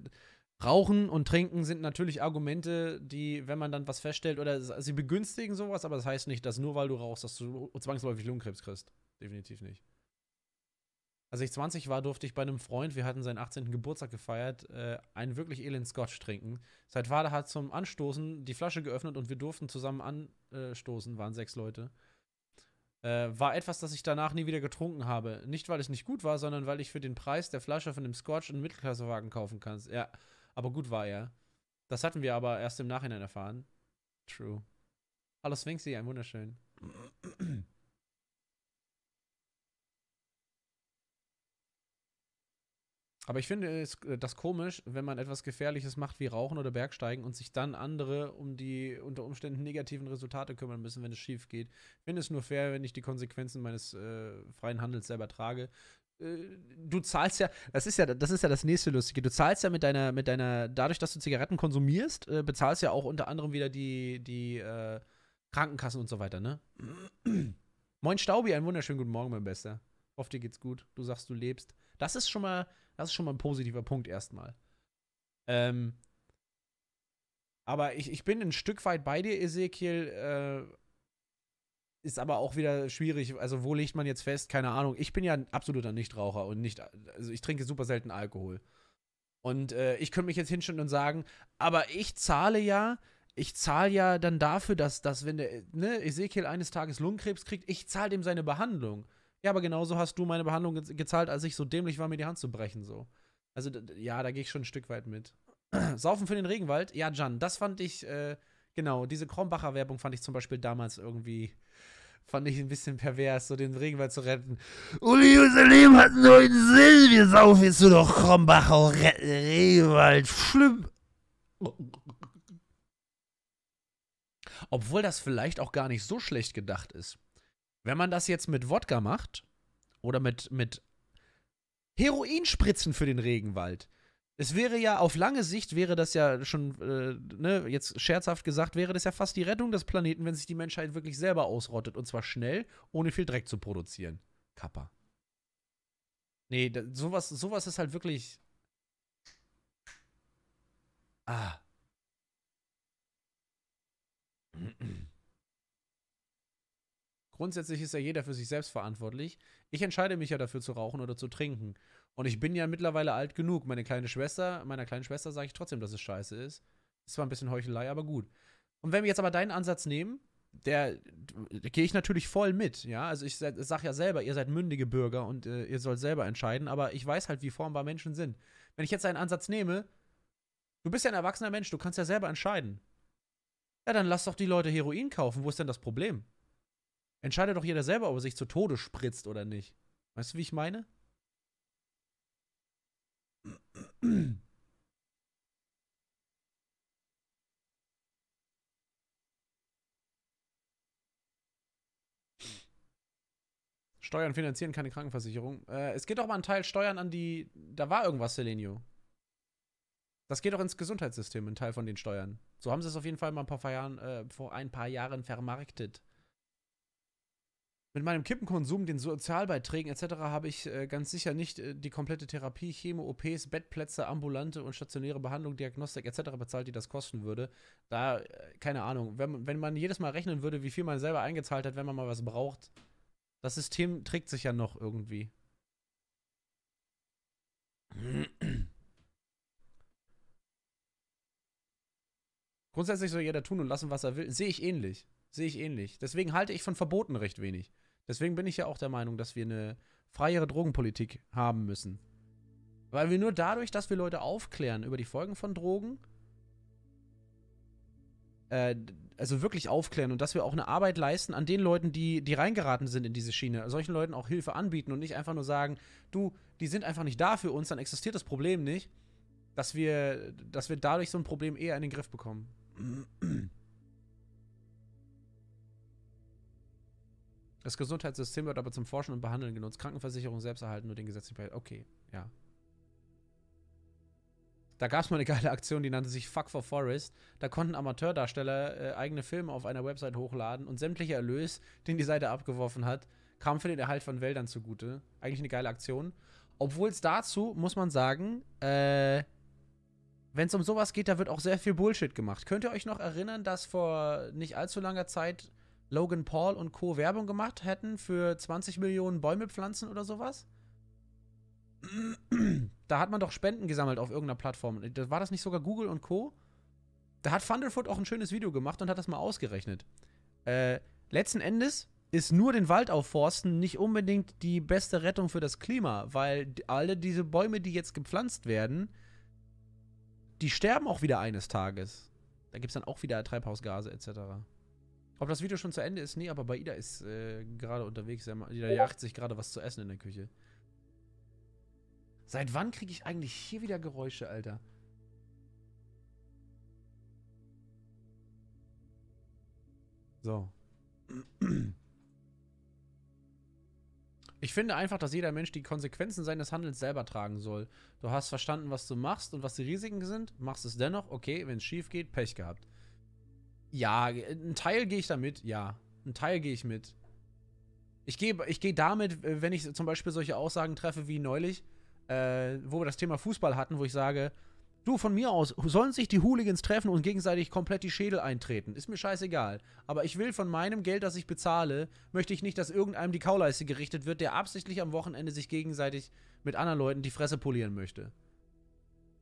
Speaker 2: Rauchen und Trinken sind natürlich Argumente, die, wenn man dann was feststellt, oder sie begünstigen sowas, aber das heißt nicht, dass nur weil du rauchst, dass du zwangsläufig Lungenkrebs kriegst. Definitiv nicht. Als ich 20 war, durfte ich bei einem Freund, wir hatten seinen 18. Geburtstag gefeiert, äh, einen wirklich elend Scotch trinken. Seit Vater hat zum Anstoßen die Flasche geöffnet und wir durften zusammen anstoßen, waren sechs Leute. Äh, war etwas, das ich danach nie wieder getrunken habe. Nicht, weil es nicht gut war, sondern weil ich für den Preis der Flasche von dem Scotch einen Mittelklassewagen kaufen kannst. Ja, aber gut war er. Das hatten wir aber erst im Nachhinein erfahren. True. Hallo Sphinxy, ein wunderschön. Aber ich finde äh, das komisch, wenn man etwas Gefährliches macht wie Rauchen oder Bergsteigen und sich dann andere um die unter Umständen negativen Resultate kümmern müssen, wenn es schief geht. Ich finde es nur fair, wenn ich die Konsequenzen meines äh, freien Handels selber trage. Äh, du zahlst ja, das ist ja, das ist ja das nächste Lustige. Du zahlst ja mit deiner, mit deiner, dadurch, dass du Zigaretten konsumierst, äh, bezahlst ja auch unter anderem wieder die, die äh, Krankenkassen und so weiter, ne? Moin Staubi, einen wunderschönen guten Morgen, mein Bester. Auf dir geht's gut. Du sagst, du lebst. Das ist schon mal, das ist schon mal ein positiver Punkt erstmal. Ähm, aber ich, ich bin ein Stück weit bei dir, Ezekiel. Äh, ist aber auch wieder schwierig. Also, wo legt man jetzt fest? Keine Ahnung. Ich bin ja ein absoluter Nichtraucher und nicht. Also, ich trinke super selten Alkohol. Und äh, ich könnte mich jetzt hinstellen und sagen, aber ich zahle ja, ich zahle ja dann dafür, dass, dass wenn der ne, Ezekiel eines Tages Lungenkrebs kriegt, ich zahle dem seine Behandlung. Ja, aber genauso hast du meine Behandlung ge gezahlt, als ich so dämlich war, mir die Hand zu brechen. So. Also, ja, da gehe ich schon ein Stück weit mit. Saufen für den Regenwald? Ja, Jan, das fand ich, äh, genau, diese Krombacher Werbung fand ich zum Beispiel damals irgendwie Fand ich ein bisschen pervers, so den Regenwald zu retten. Uli, unser Leben hat einen neuen Sinn. Wir sauf jetzt nur noch Krombachau retten. Regenwald, schlimm. Obwohl das vielleicht auch gar nicht so schlecht gedacht ist. Wenn man das jetzt mit Wodka macht oder mit, mit Heroinspritzen für den Regenwald, es wäre ja auf lange Sicht, wäre das ja schon, äh, ne, jetzt scherzhaft gesagt, wäre das ja fast die Rettung des Planeten, wenn sich die Menschheit wirklich selber ausrottet. Und zwar schnell, ohne viel Dreck zu produzieren. Kappa. Nee, da, sowas, sowas ist halt wirklich. Ah. Grundsätzlich ist ja jeder für sich selbst verantwortlich. Ich entscheide mich ja dafür zu rauchen oder zu trinken. Und ich bin ja mittlerweile alt genug. Meine kleine Schwester, meiner kleinen Schwester sage ich trotzdem, dass es scheiße ist. Ist zwar ein bisschen Heuchelei, aber gut. Und wenn wir jetzt aber deinen Ansatz nehmen, der, gehe ich natürlich voll mit, ja. Also ich sage ja selber, ihr seid mündige Bürger und äh, ihr sollt selber entscheiden, aber ich weiß halt, wie formbar Menschen sind. Wenn ich jetzt einen Ansatz nehme, du bist ja ein erwachsener Mensch, du kannst ja selber entscheiden. Ja, dann lass doch die Leute Heroin kaufen, wo ist denn das Problem? Entscheidet doch jeder selber, ob er sich zu Tode spritzt oder nicht. Weißt du, wie ich meine? Steuern finanzieren keine Krankenversicherung. Äh, es geht doch mal ein Teil Steuern an die. Da war irgendwas, Selenio. Das geht doch ins Gesundheitssystem, ein Teil von den Steuern. So haben sie es auf jeden Fall mal ein paar Jahren, äh, vor ein paar Jahren vermarktet. Mit meinem Kippenkonsum, den Sozialbeiträgen etc. habe ich äh, ganz sicher nicht äh, die komplette Therapie, Chemo, OPs, Bettplätze, ambulante und stationäre Behandlung, Diagnostik etc. bezahlt, die das kosten würde. Da, äh, keine Ahnung, wenn, wenn man jedes Mal rechnen würde, wie viel man selber eingezahlt hat, wenn man mal was braucht, das System trägt sich ja noch irgendwie. Grundsätzlich soll jeder tun und lassen, was er will. Sehe ich ähnlich. Sehe ich ähnlich. Deswegen halte ich von Verboten recht wenig. Deswegen bin ich ja auch der Meinung, dass wir eine freiere Drogenpolitik haben müssen. Weil wir nur dadurch, dass wir Leute aufklären über die Folgen von Drogen, äh, also wirklich aufklären und dass wir auch eine Arbeit leisten an den Leuten, die, die reingeraten sind in diese Schiene, solchen Leuten auch Hilfe anbieten und nicht einfach nur sagen, du, die sind einfach nicht da für uns, dann existiert das Problem nicht, dass wir, dass wir dadurch so ein Problem eher in den Griff bekommen. Das Gesundheitssystem wird aber zum Forschen und Behandeln genutzt. Krankenversicherung selbst erhalten, nur den gesetzlichen Okay, ja. Da gab es mal eine geile Aktion, die nannte sich Fuck for Forest. Da konnten Amateurdarsteller äh, eigene Filme auf einer Website hochladen und sämtlicher Erlös, den die Seite abgeworfen hat, kam für den Erhalt von Wäldern zugute. Eigentlich eine geile Aktion. Obwohl es dazu, muss man sagen, äh, wenn es um sowas geht, da wird auch sehr viel Bullshit gemacht. Könnt ihr euch noch erinnern, dass vor nicht allzu langer Zeit Logan Paul und Co. Werbung gemacht hätten für 20 Millionen Bäume pflanzen oder sowas? Da hat man doch Spenden gesammelt auf irgendeiner Plattform. War das nicht sogar Google und Co.? Da hat Thunderfoot auch ein schönes Video gemacht und hat das mal ausgerechnet. Äh, letzten Endes ist nur den Wald aufforsten nicht unbedingt die beste Rettung für das Klima, weil alle diese Bäume, die jetzt gepflanzt werden, die sterben auch wieder eines Tages. Da gibt es dann auch wieder Treibhausgase etc. Ob das Video schon zu Ende ist? Nee, aber bei Ida ist äh, gerade unterwegs. Ida jagt sich gerade was zu essen in der Küche. Seit wann kriege ich eigentlich hier wieder Geräusche, Alter? So. Ich finde einfach, dass jeder Mensch die Konsequenzen seines Handelns selber tragen soll. Du hast verstanden, was du machst und was die Risiken sind, machst es dennoch, okay, wenn es schief geht, Pech gehabt. Ja, ein Teil gehe ich damit, ja. Ein Teil gehe ich mit. Ich gehe ich geh damit, äh, wenn ich zum Beispiel solche Aussagen treffe wie neulich, äh, wo wir das Thema Fußball hatten, wo ich sage, du, von mir aus, sollen sich die Hooligans treffen und gegenseitig komplett die Schädel eintreten. Ist mir scheißegal. Aber ich will von meinem Geld, das ich bezahle, möchte ich nicht, dass irgendeinem die Kauleiste gerichtet wird, der absichtlich am Wochenende sich gegenseitig mit anderen Leuten die Fresse polieren möchte.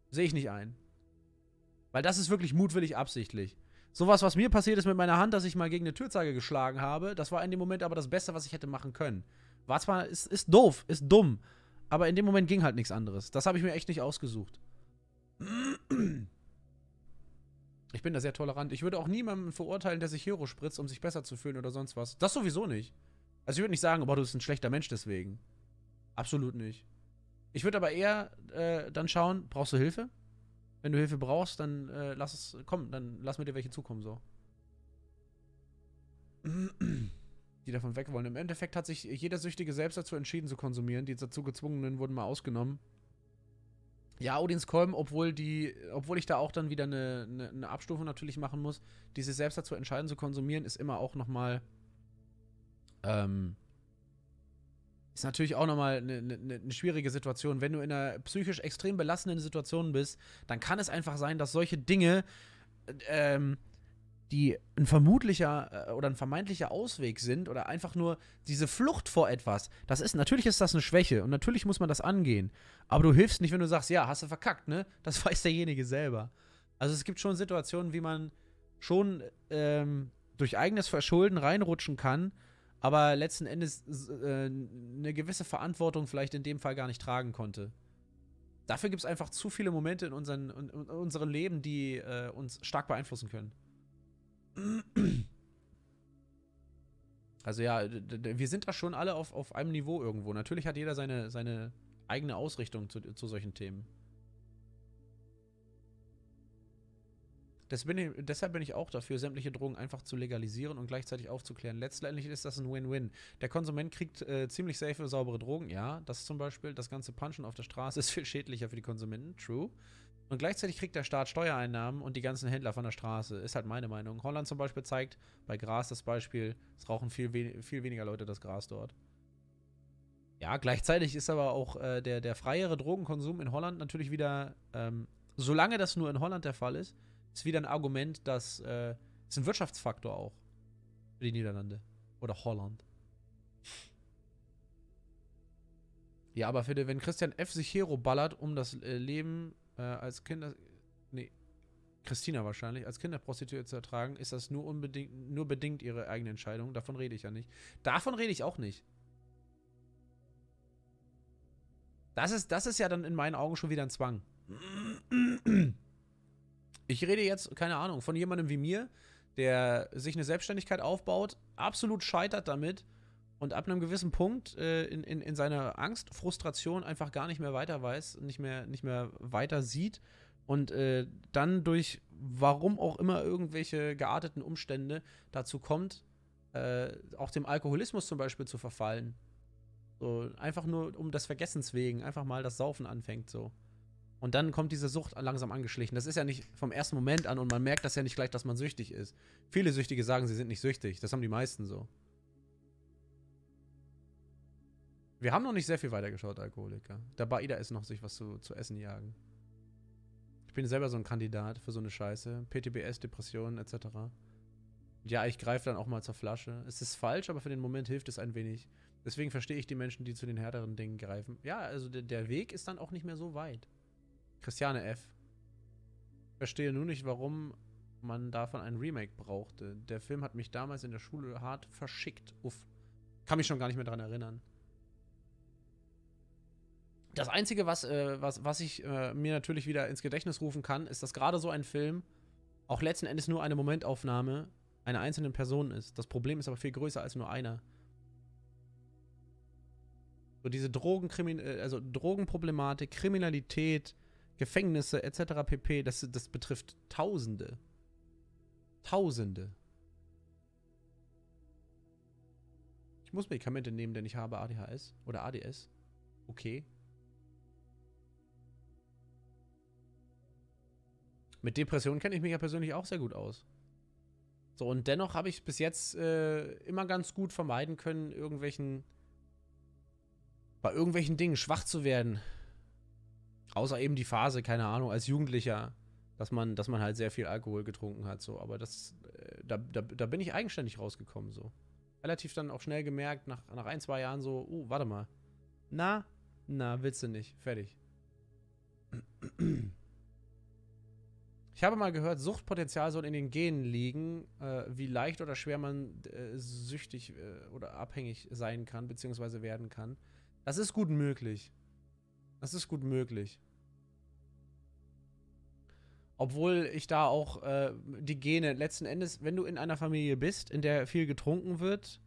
Speaker 2: Sehe ich nicht ein. Weil das ist wirklich mutwillig absichtlich. Sowas, was mir passiert ist mit meiner Hand, dass ich mal gegen eine Türzeige geschlagen habe, das war in dem Moment aber das Beste, was ich hätte machen können. War zwar, ist, ist doof, ist dumm, aber in dem Moment ging halt nichts anderes. Das habe ich mir echt nicht ausgesucht. Ich bin da sehr tolerant. Ich würde auch niemandem verurteilen, der sich Hero spritzt, um sich besser zu fühlen oder sonst was. Das sowieso nicht. Also ich würde nicht sagen, boah, du bist ein schlechter Mensch deswegen. Absolut nicht. Ich würde aber eher äh, dann schauen, brauchst du Hilfe? Wenn du Hilfe brauchst, dann äh, lass es kommen, dann lass mir dir welche zukommen, so. Die davon weg wollen. Im Endeffekt hat sich jeder Süchtige selbst dazu entschieden zu konsumieren. Die dazu gezwungenen wurden mal ausgenommen. Ja, Odinskolben, obwohl die, obwohl ich da auch dann wieder eine, eine, eine Abstufung natürlich machen muss, die sich selbst dazu entscheiden zu konsumieren, ist immer auch nochmal ähm, ist natürlich auch nochmal eine ne, ne schwierige Situation. Wenn du in einer psychisch extrem belastenden Situation bist, dann kann es einfach sein, dass solche Dinge, ähm, die ein vermutlicher äh, oder ein vermeintlicher Ausweg sind oder einfach nur diese Flucht vor etwas, das ist, natürlich ist das eine Schwäche und natürlich muss man das angehen. Aber du hilfst nicht, wenn du sagst, ja, hast du verkackt, ne? Das weiß derjenige selber. Also es gibt schon Situationen, wie man schon ähm, durch eigenes Verschulden reinrutschen kann aber letzten Endes äh, eine gewisse Verantwortung vielleicht in dem Fall gar nicht tragen konnte. Dafür gibt es einfach zu viele Momente in, unseren, in, in unserem Leben, die äh, uns stark beeinflussen können. Also ja, wir sind da schon alle auf, auf einem Niveau irgendwo. Natürlich hat jeder seine, seine eigene Ausrichtung zu, zu solchen Themen. Bin ich, deshalb bin ich auch dafür, sämtliche Drogen einfach zu legalisieren und gleichzeitig aufzuklären. Letztendlich ist das ein Win-Win. Der Konsument kriegt äh, ziemlich safe, saubere Drogen, ja. Das zum Beispiel, das ganze Punchen auf der Straße ist viel schädlicher für die Konsumenten, true. Und gleichzeitig kriegt der Staat Steuereinnahmen und die ganzen Händler von der Straße. Ist halt meine Meinung. Holland zum Beispiel zeigt bei Gras das Beispiel, es rauchen viel, we viel weniger Leute das Gras dort. Ja, gleichzeitig ist aber auch äh, der, der freiere Drogenkonsum in Holland natürlich wieder, ähm, solange das nur in Holland der Fall ist, ist wieder ein Argument, dass äh, ist ein Wirtschaftsfaktor auch für die Niederlande oder Holland. Ja, aber für, wenn Christian F. sich Hero ballert, um das äh, Leben äh, als Kinder. Nee, Christina wahrscheinlich, als Kinderprostituierte zu ertragen, ist das nur, unbedingt, nur bedingt ihre eigene Entscheidung. Davon rede ich ja nicht. Davon rede ich auch nicht. Das ist, das ist ja dann in meinen Augen schon wieder ein Zwang. Ich rede jetzt, keine Ahnung, von jemandem wie mir, der sich eine Selbstständigkeit aufbaut, absolut scheitert damit und ab einem gewissen Punkt äh, in, in, in seiner Angst, Frustration einfach gar nicht mehr weiter weiß, nicht mehr, nicht mehr weiter sieht und äh, dann durch warum auch immer irgendwelche gearteten Umstände dazu kommt, äh, auch dem Alkoholismus zum Beispiel zu verfallen. So, einfach nur um das Vergessens wegen, einfach mal das Saufen anfängt so. Und dann kommt diese Sucht langsam angeschlichen. Das ist ja nicht vom ersten Moment an und man merkt das ja nicht gleich, dass man süchtig ist. Viele Süchtige sagen, sie sind nicht süchtig. Das haben die meisten so. Wir haben noch nicht sehr viel weitergeschaut, Alkoholiker. Da Baida ist noch sich was zu, zu essen jagen. Ich bin selber so ein Kandidat für so eine Scheiße. PTBS, Depressionen etc. Ja, ich greife dann auch mal zur Flasche. Es ist falsch, aber für den Moment hilft es ein wenig. Deswegen verstehe ich die Menschen, die zu den härteren Dingen greifen. Ja, also der Weg ist dann auch nicht mehr so weit. Christiane F. Verstehe nur nicht, warum man davon ein Remake brauchte. Der Film hat mich damals in der Schule hart verschickt. Uff. Kann mich schon gar nicht mehr dran erinnern. Das Einzige, was, äh, was, was ich äh, mir natürlich wieder ins Gedächtnis rufen kann, ist, dass gerade so ein Film auch letzten Endes nur eine Momentaufnahme einer einzelnen Person ist. Das Problem ist aber viel größer als nur einer. So diese Drogenkrimi äh, also Drogenproblematik, Kriminalität, Gefängnisse etc. pp. Das, das betrifft Tausende. Tausende. Ich muss Medikamente nehmen, denn ich habe ADHS oder ADS. Okay. Mit Depressionen kenne ich mich ja persönlich auch sehr gut aus. So, und dennoch habe ich bis jetzt äh, immer ganz gut vermeiden können, irgendwelchen bei irgendwelchen Dingen schwach zu werden außer eben die Phase, keine Ahnung, als Jugendlicher, dass man, dass man halt sehr viel Alkohol getrunken hat, so. Aber das, äh, da, da, da bin ich eigenständig rausgekommen, so. Relativ dann auch schnell gemerkt, nach, nach ein, zwei Jahren so, oh, warte mal. Na, na, willst du nicht. Fertig. Ich habe mal gehört, Suchtpotenzial soll in den Genen liegen, äh, wie leicht oder schwer man äh, süchtig äh, oder abhängig sein kann, beziehungsweise werden kann. Das ist gut möglich. Das ist gut möglich obwohl ich da auch äh, die Gene letzten Endes, wenn du in einer Familie bist, in der viel getrunken wird,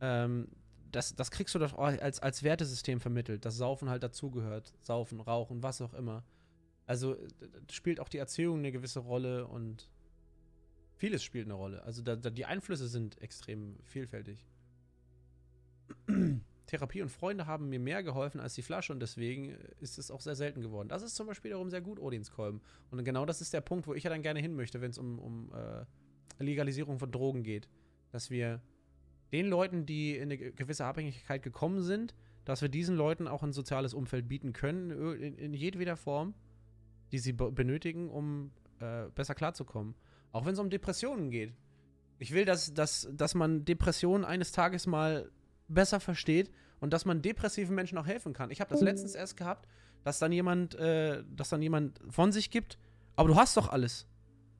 Speaker 2: ähm, das, das kriegst du doch als, als Wertesystem vermittelt, dass Saufen halt dazugehört. Saufen, Rauchen, was auch immer. Also äh, spielt auch die Erziehung eine gewisse Rolle und vieles spielt eine Rolle. Also da, da die Einflüsse sind extrem vielfältig. Therapie und Freunde haben mir mehr geholfen als die Flasche und deswegen ist es auch sehr selten geworden. Das ist zum Beispiel darum sehr gut, Odins Kolben. Und genau das ist der Punkt, wo ich ja dann gerne hin möchte, wenn es um, um äh, Legalisierung von Drogen geht. Dass wir den Leuten, die in eine gewisse Abhängigkeit gekommen sind, dass wir diesen Leuten auch ein soziales Umfeld bieten können, in, in jedweder Form, die sie benötigen, um äh, besser klarzukommen. Auch wenn es um Depressionen geht. Ich will, dass, dass, dass man Depressionen eines Tages mal besser versteht und dass man depressiven Menschen auch helfen kann. Ich habe das oh. letztens erst gehabt, dass dann jemand, äh, dass dann jemand von sich gibt, aber du hast doch alles.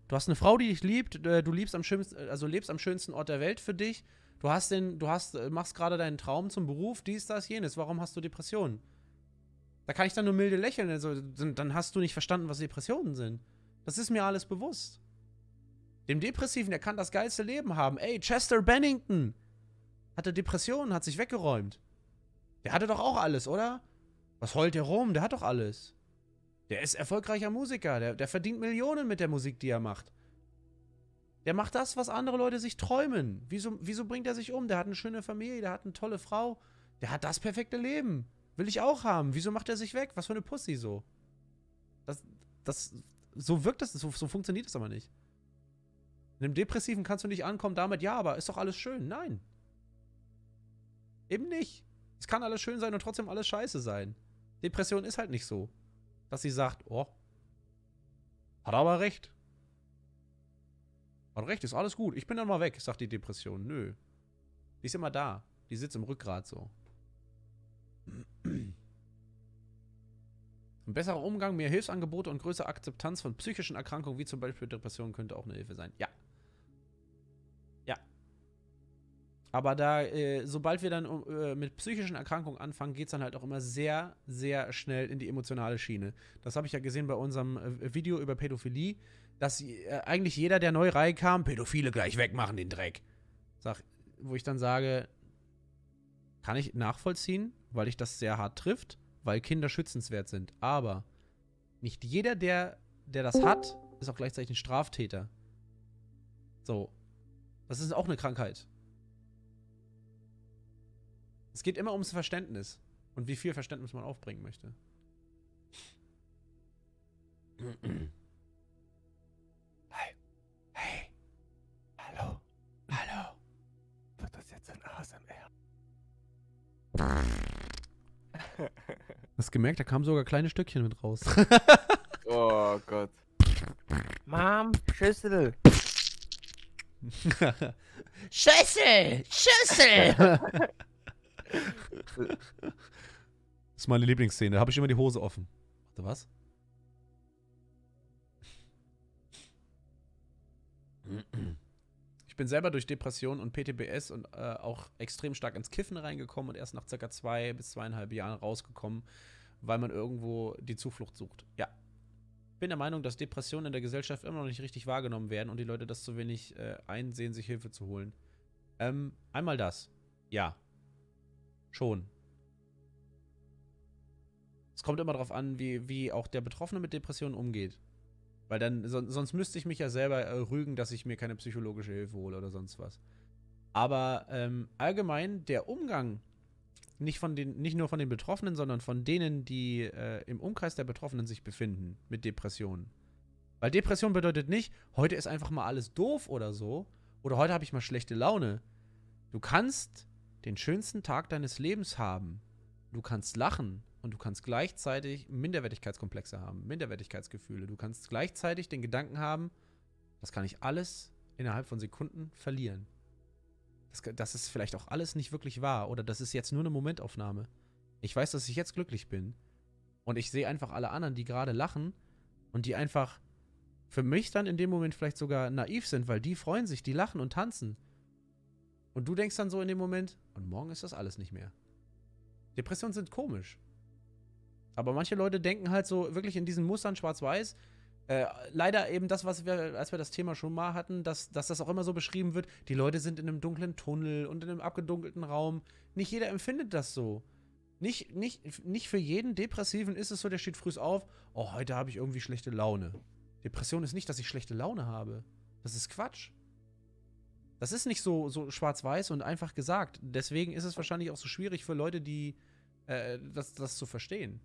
Speaker 2: Du hast eine Frau, die dich liebt, äh, du lebst am schönsten, also lebst am schönsten Ort der Welt für dich. Du hast den, du hast, äh, machst gerade deinen Traum zum Beruf, dies, das, jenes. Warum hast du Depressionen? Da kann ich dann nur milde lächeln. Also, dann hast du nicht verstanden, was Depressionen sind. Das ist mir alles bewusst. Dem Depressiven, der kann das geilste Leben haben. Ey, Chester Bennington! Hatte Depressionen, hat sich weggeräumt. Der hatte doch auch alles, oder? Was heult der rum? Der hat doch alles. Der ist erfolgreicher Musiker. Der, der verdient Millionen mit der Musik, die er macht. Der macht das, was andere Leute sich träumen. Wieso, wieso bringt er sich um? Der hat eine schöne Familie, der hat eine tolle Frau. Der hat das perfekte Leben. Will ich auch haben. Wieso macht er sich weg? Was für eine Pussy so? Das, das, so wirkt das, so, so funktioniert das aber nicht. In einem Depressiven kannst du nicht ankommen damit, ja, aber ist doch alles schön. Nein, Eben nicht. Es kann alles schön sein und trotzdem alles scheiße sein. Depression ist halt nicht so, dass sie sagt, oh, hat aber recht. Hat recht, ist alles gut. Ich bin dann mal weg, sagt die Depression. Nö. Die ist immer da. Die sitzt im Rückgrat so. Ein besserer Umgang, mehr Hilfsangebote und größere Akzeptanz von psychischen Erkrankungen, wie zum Beispiel Depressionen, könnte auch eine Hilfe sein. Ja, Aber da, äh, sobald wir dann äh, mit psychischen Erkrankungen anfangen, geht es dann halt auch immer sehr, sehr schnell in die emotionale Schiene. Das habe ich ja gesehen bei unserem äh, Video über Pädophilie, dass äh, eigentlich jeder, der neu reinkam, Pädophile gleich wegmachen, den Dreck. Sag, wo ich dann sage, kann ich nachvollziehen, weil ich das sehr hart trifft, weil Kinder schützenswert sind. Aber nicht jeder, der, der das hat, ist auch gleichzeitig ein Straftäter. So. Das ist auch eine Krankheit. Es geht immer ums Verständnis und wie viel Verständnis man aufbringen möchte.
Speaker 3: Hi. Hey. Hallo. Hallo. Wird das jetzt ein ASMR?
Speaker 2: Hast gemerkt, da kamen sogar kleine Stückchen mit raus.
Speaker 3: oh Gott. Mom, Schüssel.
Speaker 1: Schüssel! Schüssel! Das
Speaker 2: ist meine Lieblingsszene. Da habe ich immer die Hose offen. Warte, was? Ich bin selber durch Depressionen und PTBS und äh, auch extrem stark ins Kiffen reingekommen und erst nach circa zwei bis zweieinhalb Jahren rausgekommen, weil man irgendwo die Zuflucht sucht. Ja. Ich Bin der Meinung, dass Depressionen in der Gesellschaft immer noch nicht richtig wahrgenommen werden und die Leute das zu wenig äh, einsehen, sich Hilfe zu holen. Ähm, einmal das. Ja. Schon. Es kommt immer darauf an, wie, wie auch der Betroffene mit Depressionen umgeht. Weil dann, sonst müsste ich mich ja selber äh, rügen, dass ich mir keine psychologische Hilfe hole oder sonst was. Aber ähm, allgemein der Umgang, nicht, von den, nicht nur von den Betroffenen, sondern von denen, die äh, im Umkreis der Betroffenen sich befinden mit Depressionen. Weil Depression bedeutet nicht, heute ist einfach mal alles doof oder so, oder heute habe ich mal schlechte Laune. Du kannst den schönsten Tag deines Lebens haben. Du kannst lachen und du kannst gleichzeitig Minderwertigkeitskomplexe haben, Minderwertigkeitsgefühle. Du kannst gleichzeitig den Gedanken haben, das kann ich alles innerhalb von Sekunden verlieren. Das, das ist vielleicht auch alles nicht wirklich wahr oder das ist jetzt nur eine Momentaufnahme. Ich weiß, dass ich jetzt glücklich bin und ich sehe einfach alle anderen, die gerade lachen und die einfach für mich dann in dem Moment vielleicht sogar naiv sind, weil die freuen sich, die lachen und tanzen. Und du denkst dann so in dem Moment, und morgen ist das alles nicht mehr. Depressionen sind komisch. Aber manche Leute denken halt so wirklich in diesen Mustern schwarz-weiß. Äh, leider eben das, was wir, als wir das Thema schon mal hatten, dass, dass das auch immer so beschrieben wird, die Leute sind in einem dunklen Tunnel und in einem abgedunkelten Raum. Nicht jeder empfindet das so. Nicht, nicht, nicht für jeden Depressiven ist es so, der steht früh auf, oh, heute habe ich irgendwie schlechte Laune. Depression ist nicht, dass ich schlechte Laune habe. Das ist Quatsch. Das ist nicht so, so schwarz-weiß und einfach gesagt. Deswegen ist es wahrscheinlich auch so schwierig für Leute, die äh, das, das zu verstehen.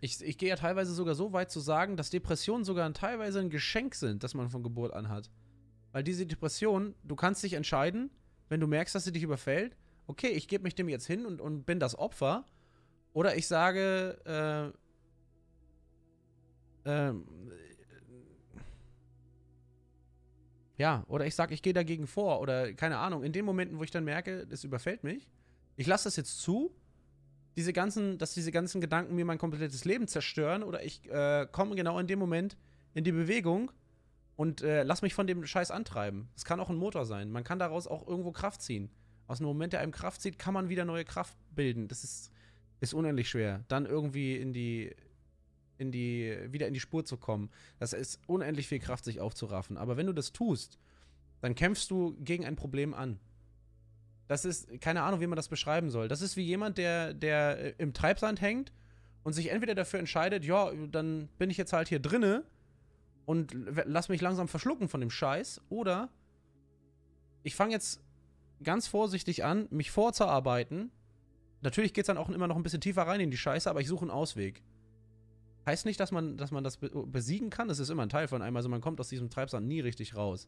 Speaker 2: Ich, ich gehe ja teilweise sogar so weit zu sagen, dass Depressionen sogar teilweise ein Geschenk sind, das man von Geburt an hat. Weil diese Depression, du kannst dich entscheiden, wenn du merkst, dass sie dich überfällt, okay, ich gebe mich dem jetzt hin und, und bin das Opfer. Oder ich sage, äh, ähm, Ja, oder ich sage, ich gehe dagegen vor oder keine Ahnung. In den Momenten, wo ich dann merke, das überfällt mich, ich lasse das jetzt zu, diese ganzen, dass diese ganzen Gedanken mir mein komplettes Leben zerstören oder ich äh, komme genau in dem Moment in die Bewegung und äh, lass mich von dem Scheiß antreiben. Es kann auch ein Motor sein. Man kann daraus auch irgendwo Kraft ziehen. Aus einem Moment, der einem Kraft zieht, kann man wieder neue Kraft bilden. Das ist, ist unendlich schwer. Dann irgendwie in die, in die, wieder in die Spur zu kommen. Das ist unendlich viel Kraft, sich aufzuraffen. Aber wenn du das tust, dann kämpfst du gegen ein Problem an. Das ist, keine Ahnung, wie man das beschreiben soll. Das ist wie jemand, der, der äh, im Treibsand hängt und sich entweder dafür entscheidet, ja, dann bin ich jetzt halt hier drinne und lass mich langsam verschlucken von dem Scheiß, oder ich fange jetzt ganz vorsichtig an, mich vorzuarbeiten. Natürlich geht es dann auch immer noch ein bisschen tiefer rein in die Scheiße, aber ich suche einen Ausweg. Heißt nicht, dass man, dass man das besiegen kann, es ist immer ein Teil von einem, also man kommt aus diesem Treibsand nie richtig raus.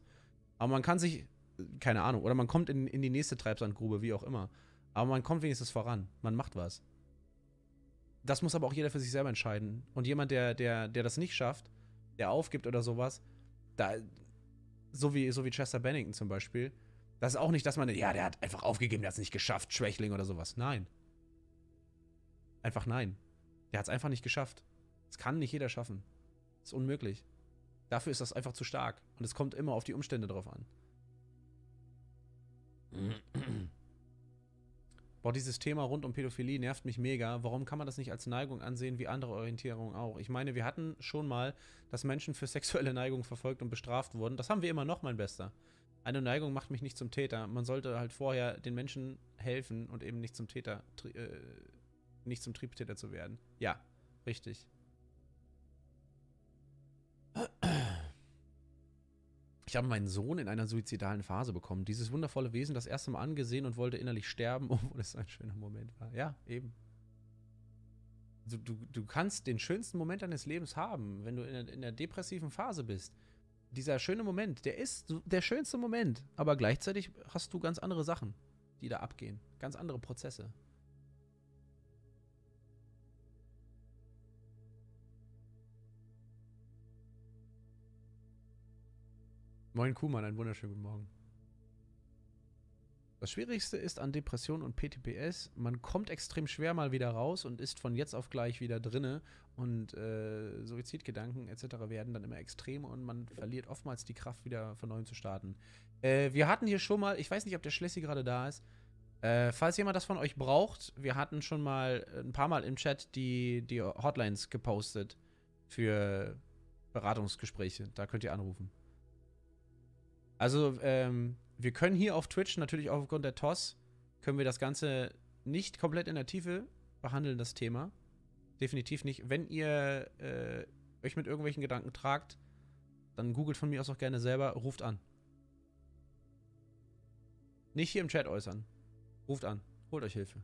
Speaker 2: Aber man kann sich, keine Ahnung, oder man kommt in, in die nächste Treibsandgrube, wie auch immer. Aber man kommt wenigstens voran, man macht was. Das muss aber auch jeder für sich selber entscheiden. Und jemand, der, der, der das nicht schafft, der aufgibt oder sowas, da, so wie, so wie Chester Bennington zum Beispiel, das ist auch nicht, dass man, ja, der hat einfach aufgegeben, der hat es nicht geschafft, Schwächling oder sowas. Nein. Einfach nein. Der hat es einfach nicht geschafft. Das kann nicht jeder schaffen. Das ist unmöglich. Dafür ist das einfach zu stark. Und es kommt immer auf die Umstände drauf an. Boah, dieses Thema rund um Pädophilie nervt mich mega. Warum kann man das nicht als Neigung ansehen, wie andere Orientierungen auch? Ich meine, wir hatten schon mal, dass Menschen für sexuelle Neigung verfolgt und bestraft wurden. Das haben wir immer noch, mein Bester. Eine Neigung macht mich nicht zum Täter. Man sollte halt vorher den Menschen helfen und eben nicht zum Täter, äh, nicht zum Triebtäter zu werden. Ja, richtig. Ich habe meinen Sohn in einer suizidalen Phase bekommen, dieses wundervolle Wesen das erste Mal angesehen und wollte innerlich sterben, obwohl es ein schöner Moment war. Ja, eben. Du, also du, du kannst den schönsten Moment deines Lebens haben, wenn du in der, in der depressiven Phase bist. Dieser schöne Moment, der ist der schönste Moment, aber gleichzeitig hast du ganz andere Sachen, die da abgehen. Ganz andere Prozesse. Moin Kuhmann, einen wunderschönen guten Morgen. Das Schwierigste ist an Depressionen und PTPS, man kommt extrem schwer mal wieder raus und ist von jetzt auf gleich wieder drinne und äh, Suizidgedanken etc. werden dann immer extrem und man verliert oftmals die Kraft, wieder von neuem zu starten. Äh, wir hatten hier schon mal, ich weiß nicht, ob der Schlessi gerade da ist, äh, falls jemand das von euch braucht, wir hatten schon mal äh, ein paar Mal im Chat die, die Hotlines gepostet für Beratungsgespräche. Da könnt ihr anrufen. Also, ähm, wir können hier auf Twitch natürlich auch aufgrund der TOS, können wir das Ganze nicht komplett in der Tiefe behandeln, das Thema. Definitiv nicht. Wenn ihr äh, euch mit irgendwelchen Gedanken tragt, dann googelt von mir aus auch gerne selber, ruft an. Nicht hier im Chat äußern. Ruft an. Holt euch Hilfe.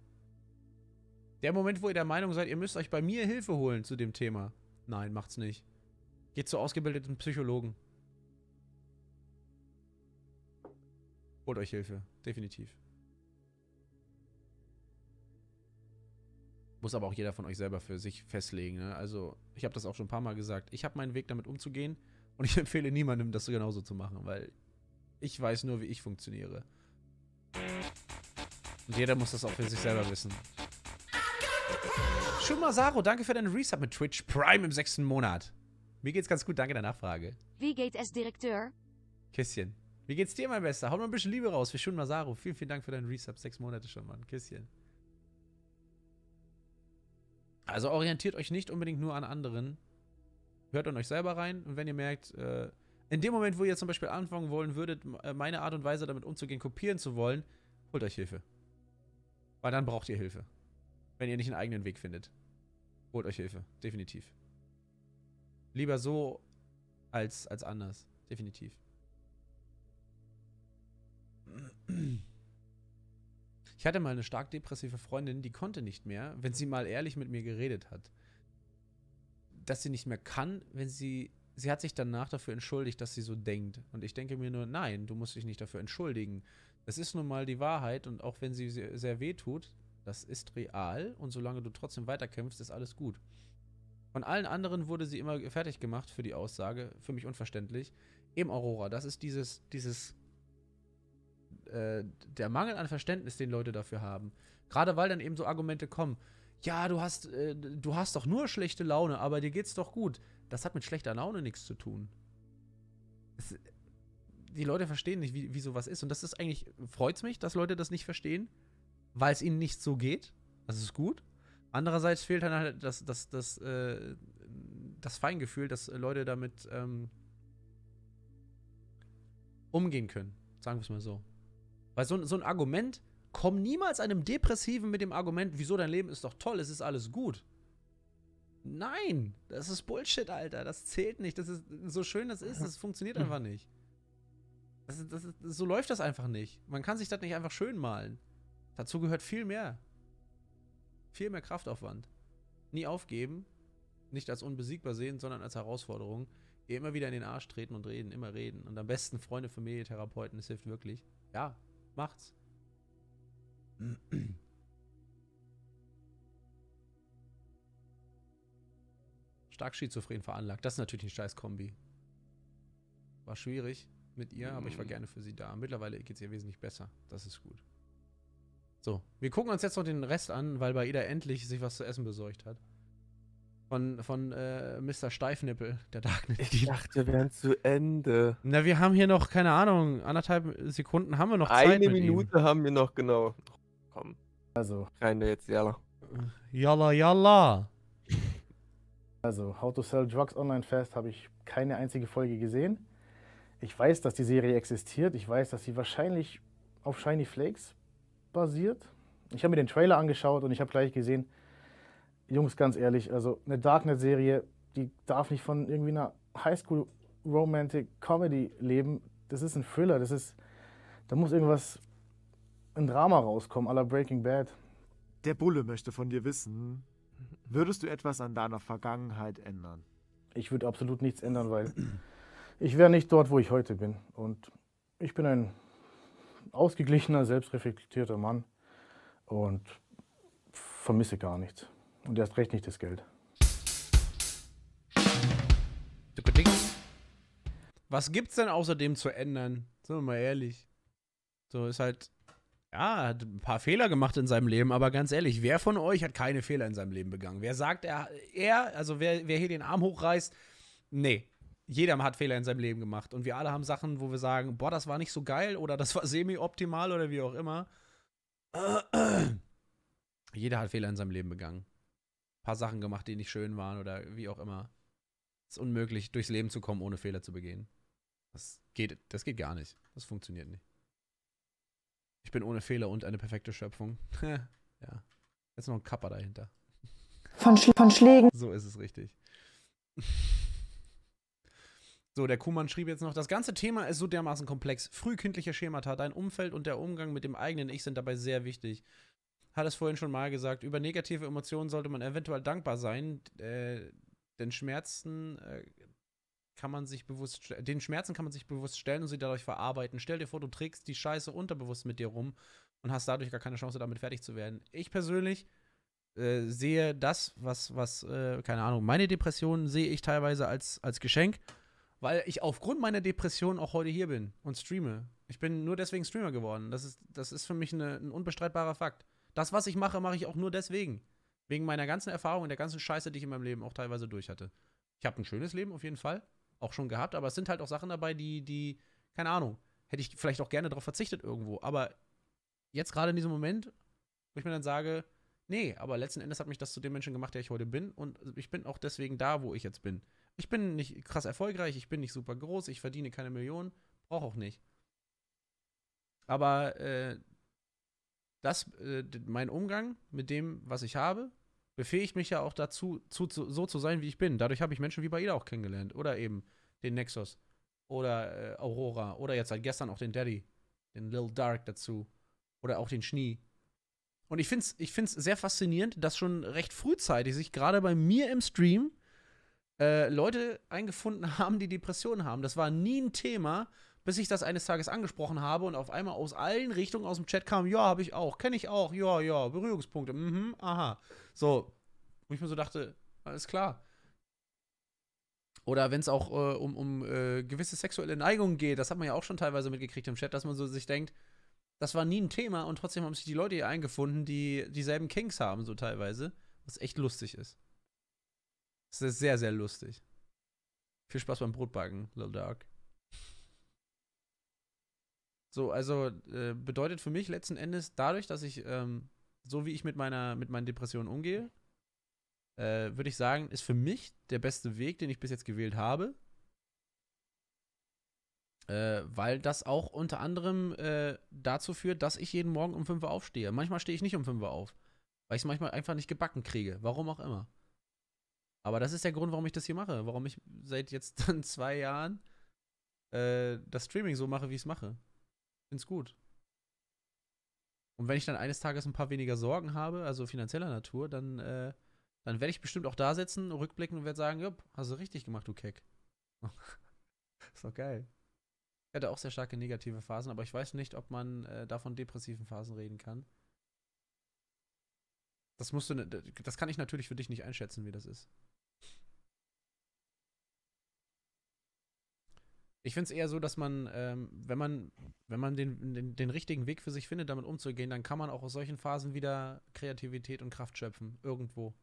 Speaker 2: Der Moment, wo ihr der Meinung seid, ihr müsst euch bei mir Hilfe holen zu dem Thema. Nein, macht's nicht. Geht zu ausgebildeten Psychologen. Holt euch Hilfe, definitiv. Muss aber auch jeder von euch selber für sich festlegen. Ne? Also, ich habe das auch schon ein paar Mal gesagt. Ich habe meinen Weg damit umzugehen und ich empfehle niemandem, das genauso zu machen, weil ich weiß nur, wie ich funktioniere. Und jeder muss das auch für sich selber wissen. Schumasaro, danke für deinen Resub mit Twitch Prime im sechsten Monat. Mir geht's ganz gut, danke der Nachfrage.
Speaker 1: Wie geht es, Direktor?
Speaker 2: Küsschen. Wie geht's dir, mein Bester? Hau mal ein bisschen Liebe raus für Shun Masaru. Vielen, vielen Dank für deinen Resub. Sechs Monate schon, Mann. Küsschen. Also orientiert euch nicht unbedingt nur an anderen. Hört an euch selber rein. Und wenn ihr merkt, äh, in dem Moment, wo ihr zum Beispiel anfangen wollen würdet, äh, meine Art und Weise damit umzugehen, kopieren zu wollen, holt euch Hilfe. Weil dann braucht ihr Hilfe. Wenn ihr nicht einen eigenen Weg findet. Holt euch Hilfe. Definitiv. Lieber so als, als anders. Definitiv. Ich hatte mal eine stark depressive Freundin, die konnte nicht mehr, wenn sie mal ehrlich mit mir geredet hat. Dass sie nicht mehr kann, wenn sie. Sie hat sich danach dafür entschuldigt, dass sie so denkt. Und ich denke mir nur, nein, du musst dich nicht dafür entschuldigen. Das ist nun mal die Wahrheit und auch wenn sie sehr, weh tut, das ist real und solange du trotzdem weiterkämpfst, ist alles gut. Von allen anderen wurde sie immer fertig gemacht für die Aussage, für mich unverständlich. Eben Aurora, das ist dieses, dieses äh, der Mangel an Verständnis, den Leute dafür haben. Gerade weil dann eben so Argumente kommen. Ja, du hast, äh, du hast doch nur schlechte Laune, aber dir geht's doch gut. Das hat mit schlechter Laune nichts zu tun. Es, die Leute verstehen nicht, wie, wie sowas ist. Und das ist eigentlich, freut's mich, dass Leute das nicht verstehen, weil es ihnen nicht so geht. Das ist gut. Andererseits fehlt dann halt das, das, das, äh, das Feingefühl, dass Leute damit ähm, umgehen können. Sagen wir es mal so. Weil so, so ein Argument, komm niemals einem Depressiven mit dem Argument, wieso dein Leben ist doch toll, es ist alles gut. Nein, das ist Bullshit, Alter. Das zählt nicht. Das ist so schön, das ist, das funktioniert einfach mhm. nicht. Das, das, so läuft das einfach nicht. Man kann sich das nicht einfach schön malen. Dazu gehört viel mehr. Viel mehr Kraftaufwand. Nie aufgeben, nicht als unbesiegbar sehen, sondern als Herausforderung. Immer wieder in den Arsch treten und reden, immer reden. Und am besten Freunde, Familie, Therapeuten, das hilft wirklich. Ja, Macht's. Stark schizophren veranlagt. Das ist natürlich ein scheiß Kombi. War schwierig mit ihr, mhm. aber ich war mhm. gerne für sie da. Mittlerweile geht's ihr wesentlich besser. Das ist gut. So, wir gucken uns jetzt noch den Rest an, weil bei Baida endlich sich was zu essen besorgt hat. Von, von äh, Mr. Steifnippel, der Darknet. Ich dachte, wir wären
Speaker 3: zu Ende.
Speaker 2: Na, wir haben hier noch, keine Ahnung, anderthalb Sekunden haben wir noch Zeit. Eine Minute
Speaker 3: ihm. haben wir noch, genau.
Speaker 1: Komm. Also. da jetzt, jalla. Äh, jalla, jalla. Also, How to Sell Drugs Online Fest habe ich keine einzige Folge gesehen. Ich weiß, dass die Serie existiert. Ich weiß, dass sie wahrscheinlich auf Shiny Flakes basiert. Ich habe mir den Trailer angeschaut und ich habe gleich gesehen, Jungs, ganz ehrlich, also eine Darknet-Serie, die darf nicht von irgendwie einer Highschool-Romantic-Comedy leben. Das ist ein Thriller, das ist, da muss irgendwas, ein Drama rauskommen, aller Breaking Bad. Der Bulle möchte von dir wissen, würdest du etwas an deiner Vergangenheit ändern? Ich würde absolut nichts ändern, weil ich wäre nicht dort, wo ich heute bin. Und ich bin ein ausgeglichener, selbstreflektierter Mann und vermisse gar nichts. Und erst recht nicht das Geld. Was gibt's
Speaker 2: denn außerdem zu ändern? Sind wir mal ehrlich. So ist halt, ja, hat ein paar Fehler gemacht in seinem Leben, aber ganz ehrlich, wer von euch hat keine Fehler in seinem Leben begangen? Wer sagt, er, er also wer, wer hier den Arm hochreißt, nee, jeder hat Fehler in seinem Leben gemacht. Und wir alle haben Sachen, wo wir sagen, boah, das war nicht so geil oder das war semi-optimal oder wie auch immer. Jeder hat Fehler in seinem Leben begangen paar Sachen gemacht, die nicht schön waren oder wie auch immer. Es ist unmöglich, durchs Leben zu kommen, ohne Fehler zu begehen. Das geht, das geht gar nicht. Das funktioniert nicht. Ich bin ohne Fehler und eine perfekte Schöpfung. ja. Jetzt noch ein Kappa dahinter. Von, Sch von Schlägen. So ist es richtig. So, der Kuhmann schrieb jetzt noch, das ganze Thema ist so dermaßen komplex. Frühkindliche Schemata, dein Umfeld und der Umgang mit dem eigenen Ich sind dabei sehr wichtig hat es vorhin schon mal gesagt, über negative Emotionen sollte man eventuell dankbar sein, äh, denn Schmerzen äh, kann man sich bewusst, den Schmerzen kann man sich bewusst stellen und sie dadurch verarbeiten. Stell dir vor, du trägst die Scheiße unterbewusst mit dir rum und hast dadurch gar keine Chance, damit fertig zu werden. Ich persönlich äh, sehe das, was, was, äh, keine Ahnung, meine Depressionen sehe ich teilweise als, als Geschenk, weil ich aufgrund meiner Depression auch heute hier bin und streame. Ich bin nur deswegen Streamer geworden. Das ist, das ist für mich eine, ein unbestreitbarer Fakt. Das, was ich mache, mache ich auch nur deswegen. Wegen meiner ganzen Erfahrung und der ganzen Scheiße, die ich in meinem Leben auch teilweise durch hatte. Ich habe ein schönes Leben auf jeden Fall, auch schon gehabt, aber es sind halt auch Sachen dabei, die, die, keine Ahnung, hätte ich vielleicht auch gerne darauf verzichtet irgendwo. Aber jetzt gerade in diesem Moment, wo ich mir dann sage, nee, aber letzten Endes hat mich das zu dem Menschen gemacht, der ich heute bin und ich bin auch deswegen da, wo ich jetzt bin. Ich bin nicht krass erfolgreich, ich bin nicht super groß, ich verdiene keine Millionen, brauche auch nicht. Aber äh, das, äh, mein Umgang mit dem, was ich habe, befähigt mich ja auch dazu, zu, zu, so zu sein, wie ich bin. Dadurch habe ich Menschen wie bei ihr auch kennengelernt. Oder eben den Nexus. Oder äh, Aurora. Oder jetzt seit gestern auch den Daddy. Den Lil Dark dazu. Oder auch den Schnee. Und ich finde es ich find's sehr faszinierend, dass schon recht frühzeitig sich gerade bei mir im Stream äh, Leute eingefunden haben, die Depressionen haben. Das war nie ein Thema, bis ich das eines Tages angesprochen habe und auf einmal aus allen Richtungen aus dem Chat kam, ja, habe ich auch, kenne ich auch, ja, ja, Berührungspunkte, mhm, aha. So, wo ich mir so dachte, alles klar. Oder wenn es auch äh, um, um äh, gewisse sexuelle Neigungen geht, das hat man ja auch schon teilweise mitgekriegt im Chat, dass man so sich denkt, das war nie ein Thema und trotzdem haben sich die Leute hier eingefunden, die dieselben Kings haben, so teilweise. Was echt lustig ist. Das ist sehr, sehr lustig. Viel Spaß beim Brotbacken, Little Dark. So, also äh, bedeutet für mich letzten Endes dadurch, dass ich, ähm, so wie ich mit meiner, mit meinen Depressionen umgehe, äh, würde ich sagen, ist für mich der beste Weg, den ich bis jetzt gewählt habe. Äh, weil das auch unter anderem äh, dazu führt, dass ich jeden Morgen um 5 Uhr aufstehe. Manchmal stehe ich nicht um 5 Uhr auf, weil ich es manchmal einfach nicht gebacken kriege. Warum auch immer. Aber das ist der Grund, warum ich das hier mache. Warum ich seit jetzt dann zwei Jahren äh, das Streaming so mache, wie ich es mache. Find's gut. Und wenn ich dann eines Tages ein paar weniger Sorgen habe, also finanzieller Natur, dann, äh, dann werde ich bestimmt auch da sitzen, rückblicken und werde sagen, jupp, hast du richtig gemacht, du Keck. ist doch geil. Ich hatte auch sehr starke negative Phasen, aber ich weiß nicht, ob man äh, davon depressiven Phasen reden kann. Das musst du, ne, das kann ich natürlich für dich nicht einschätzen, wie das ist. Ich finde es eher so, dass man, ähm, wenn man, wenn man den, den, den, richtigen Weg für sich findet, damit umzugehen, dann kann man auch aus solchen Phasen wieder Kreativität und Kraft schöpfen. Irgendwo.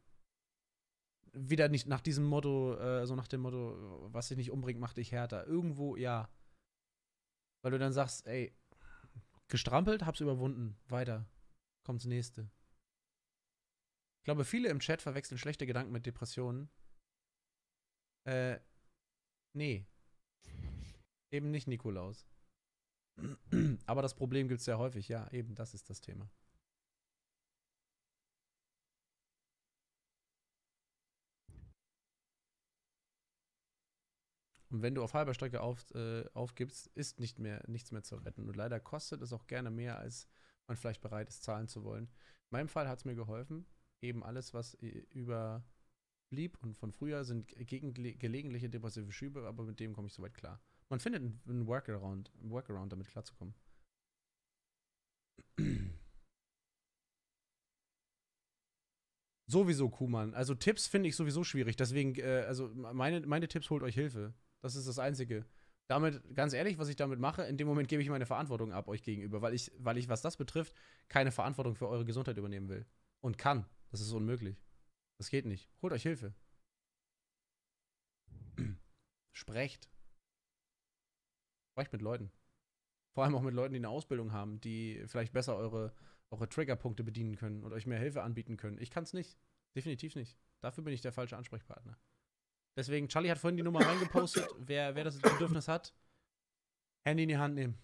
Speaker 2: Wieder nicht nach diesem Motto, äh, so nach dem Motto, was dich nicht umbringt, macht dich härter. Irgendwo, ja. Weil du dann sagst, ey, gestrampelt, hab's überwunden. Weiter. Kommt's nächste. Ich glaube, viele im Chat verwechseln schlechte Gedanken mit Depressionen. Äh, nee, Eben nicht Nikolaus. Aber das Problem gibt es sehr häufig, ja, eben das ist das Thema. Und wenn du auf halber Strecke auf, äh, aufgibst, ist nicht mehr, nichts mehr zu retten. Und leider kostet es auch gerne mehr, als man vielleicht bereit ist, zahlen zu wollen. In meinem Fall hat es mir geholfen. Eben alles, was äh, überblieb und von früher sind gegen, gelegentliche depressive Schübe, aber mit dem komme ich soweit klar. Man findet einen Workaround, einen Workaround damit klarzukommen. sowieso Kuhmann. Also Tipps finde ich sowieso schwierig. Deswegen, äh, also meine, meine Tipps holt euch Hilfe. Das ist das Einzige. Damit, ganz ehrlich, was ich damit mache, in dem Moment gebe ich meine Verantwortung ab euch gegenüber, weil ich, weil ich, was das betrifft, keine Verantwortung für eure Gesundheit übernehmen will. Und kann. Das ist unmöglich. Das geht nicht. Holt euch Hilfe. Sprecht. Sprecht mit Leuten. Vor allem auch mit Leuten, die eine Ausbildung haben, die vielleicht besser eure, eure Triggerpunkte bedienen können und euch mehr Hilfe anbieten können. Ich kann es nicht. Definitiv nicht. Dafür bin ich der falsche Ansprechpartner. Deswegen, Charlie hat vorhin die Nummer reingepostet. Wer, wer das Bedürfnis hat, Handy in die Hand nehmen.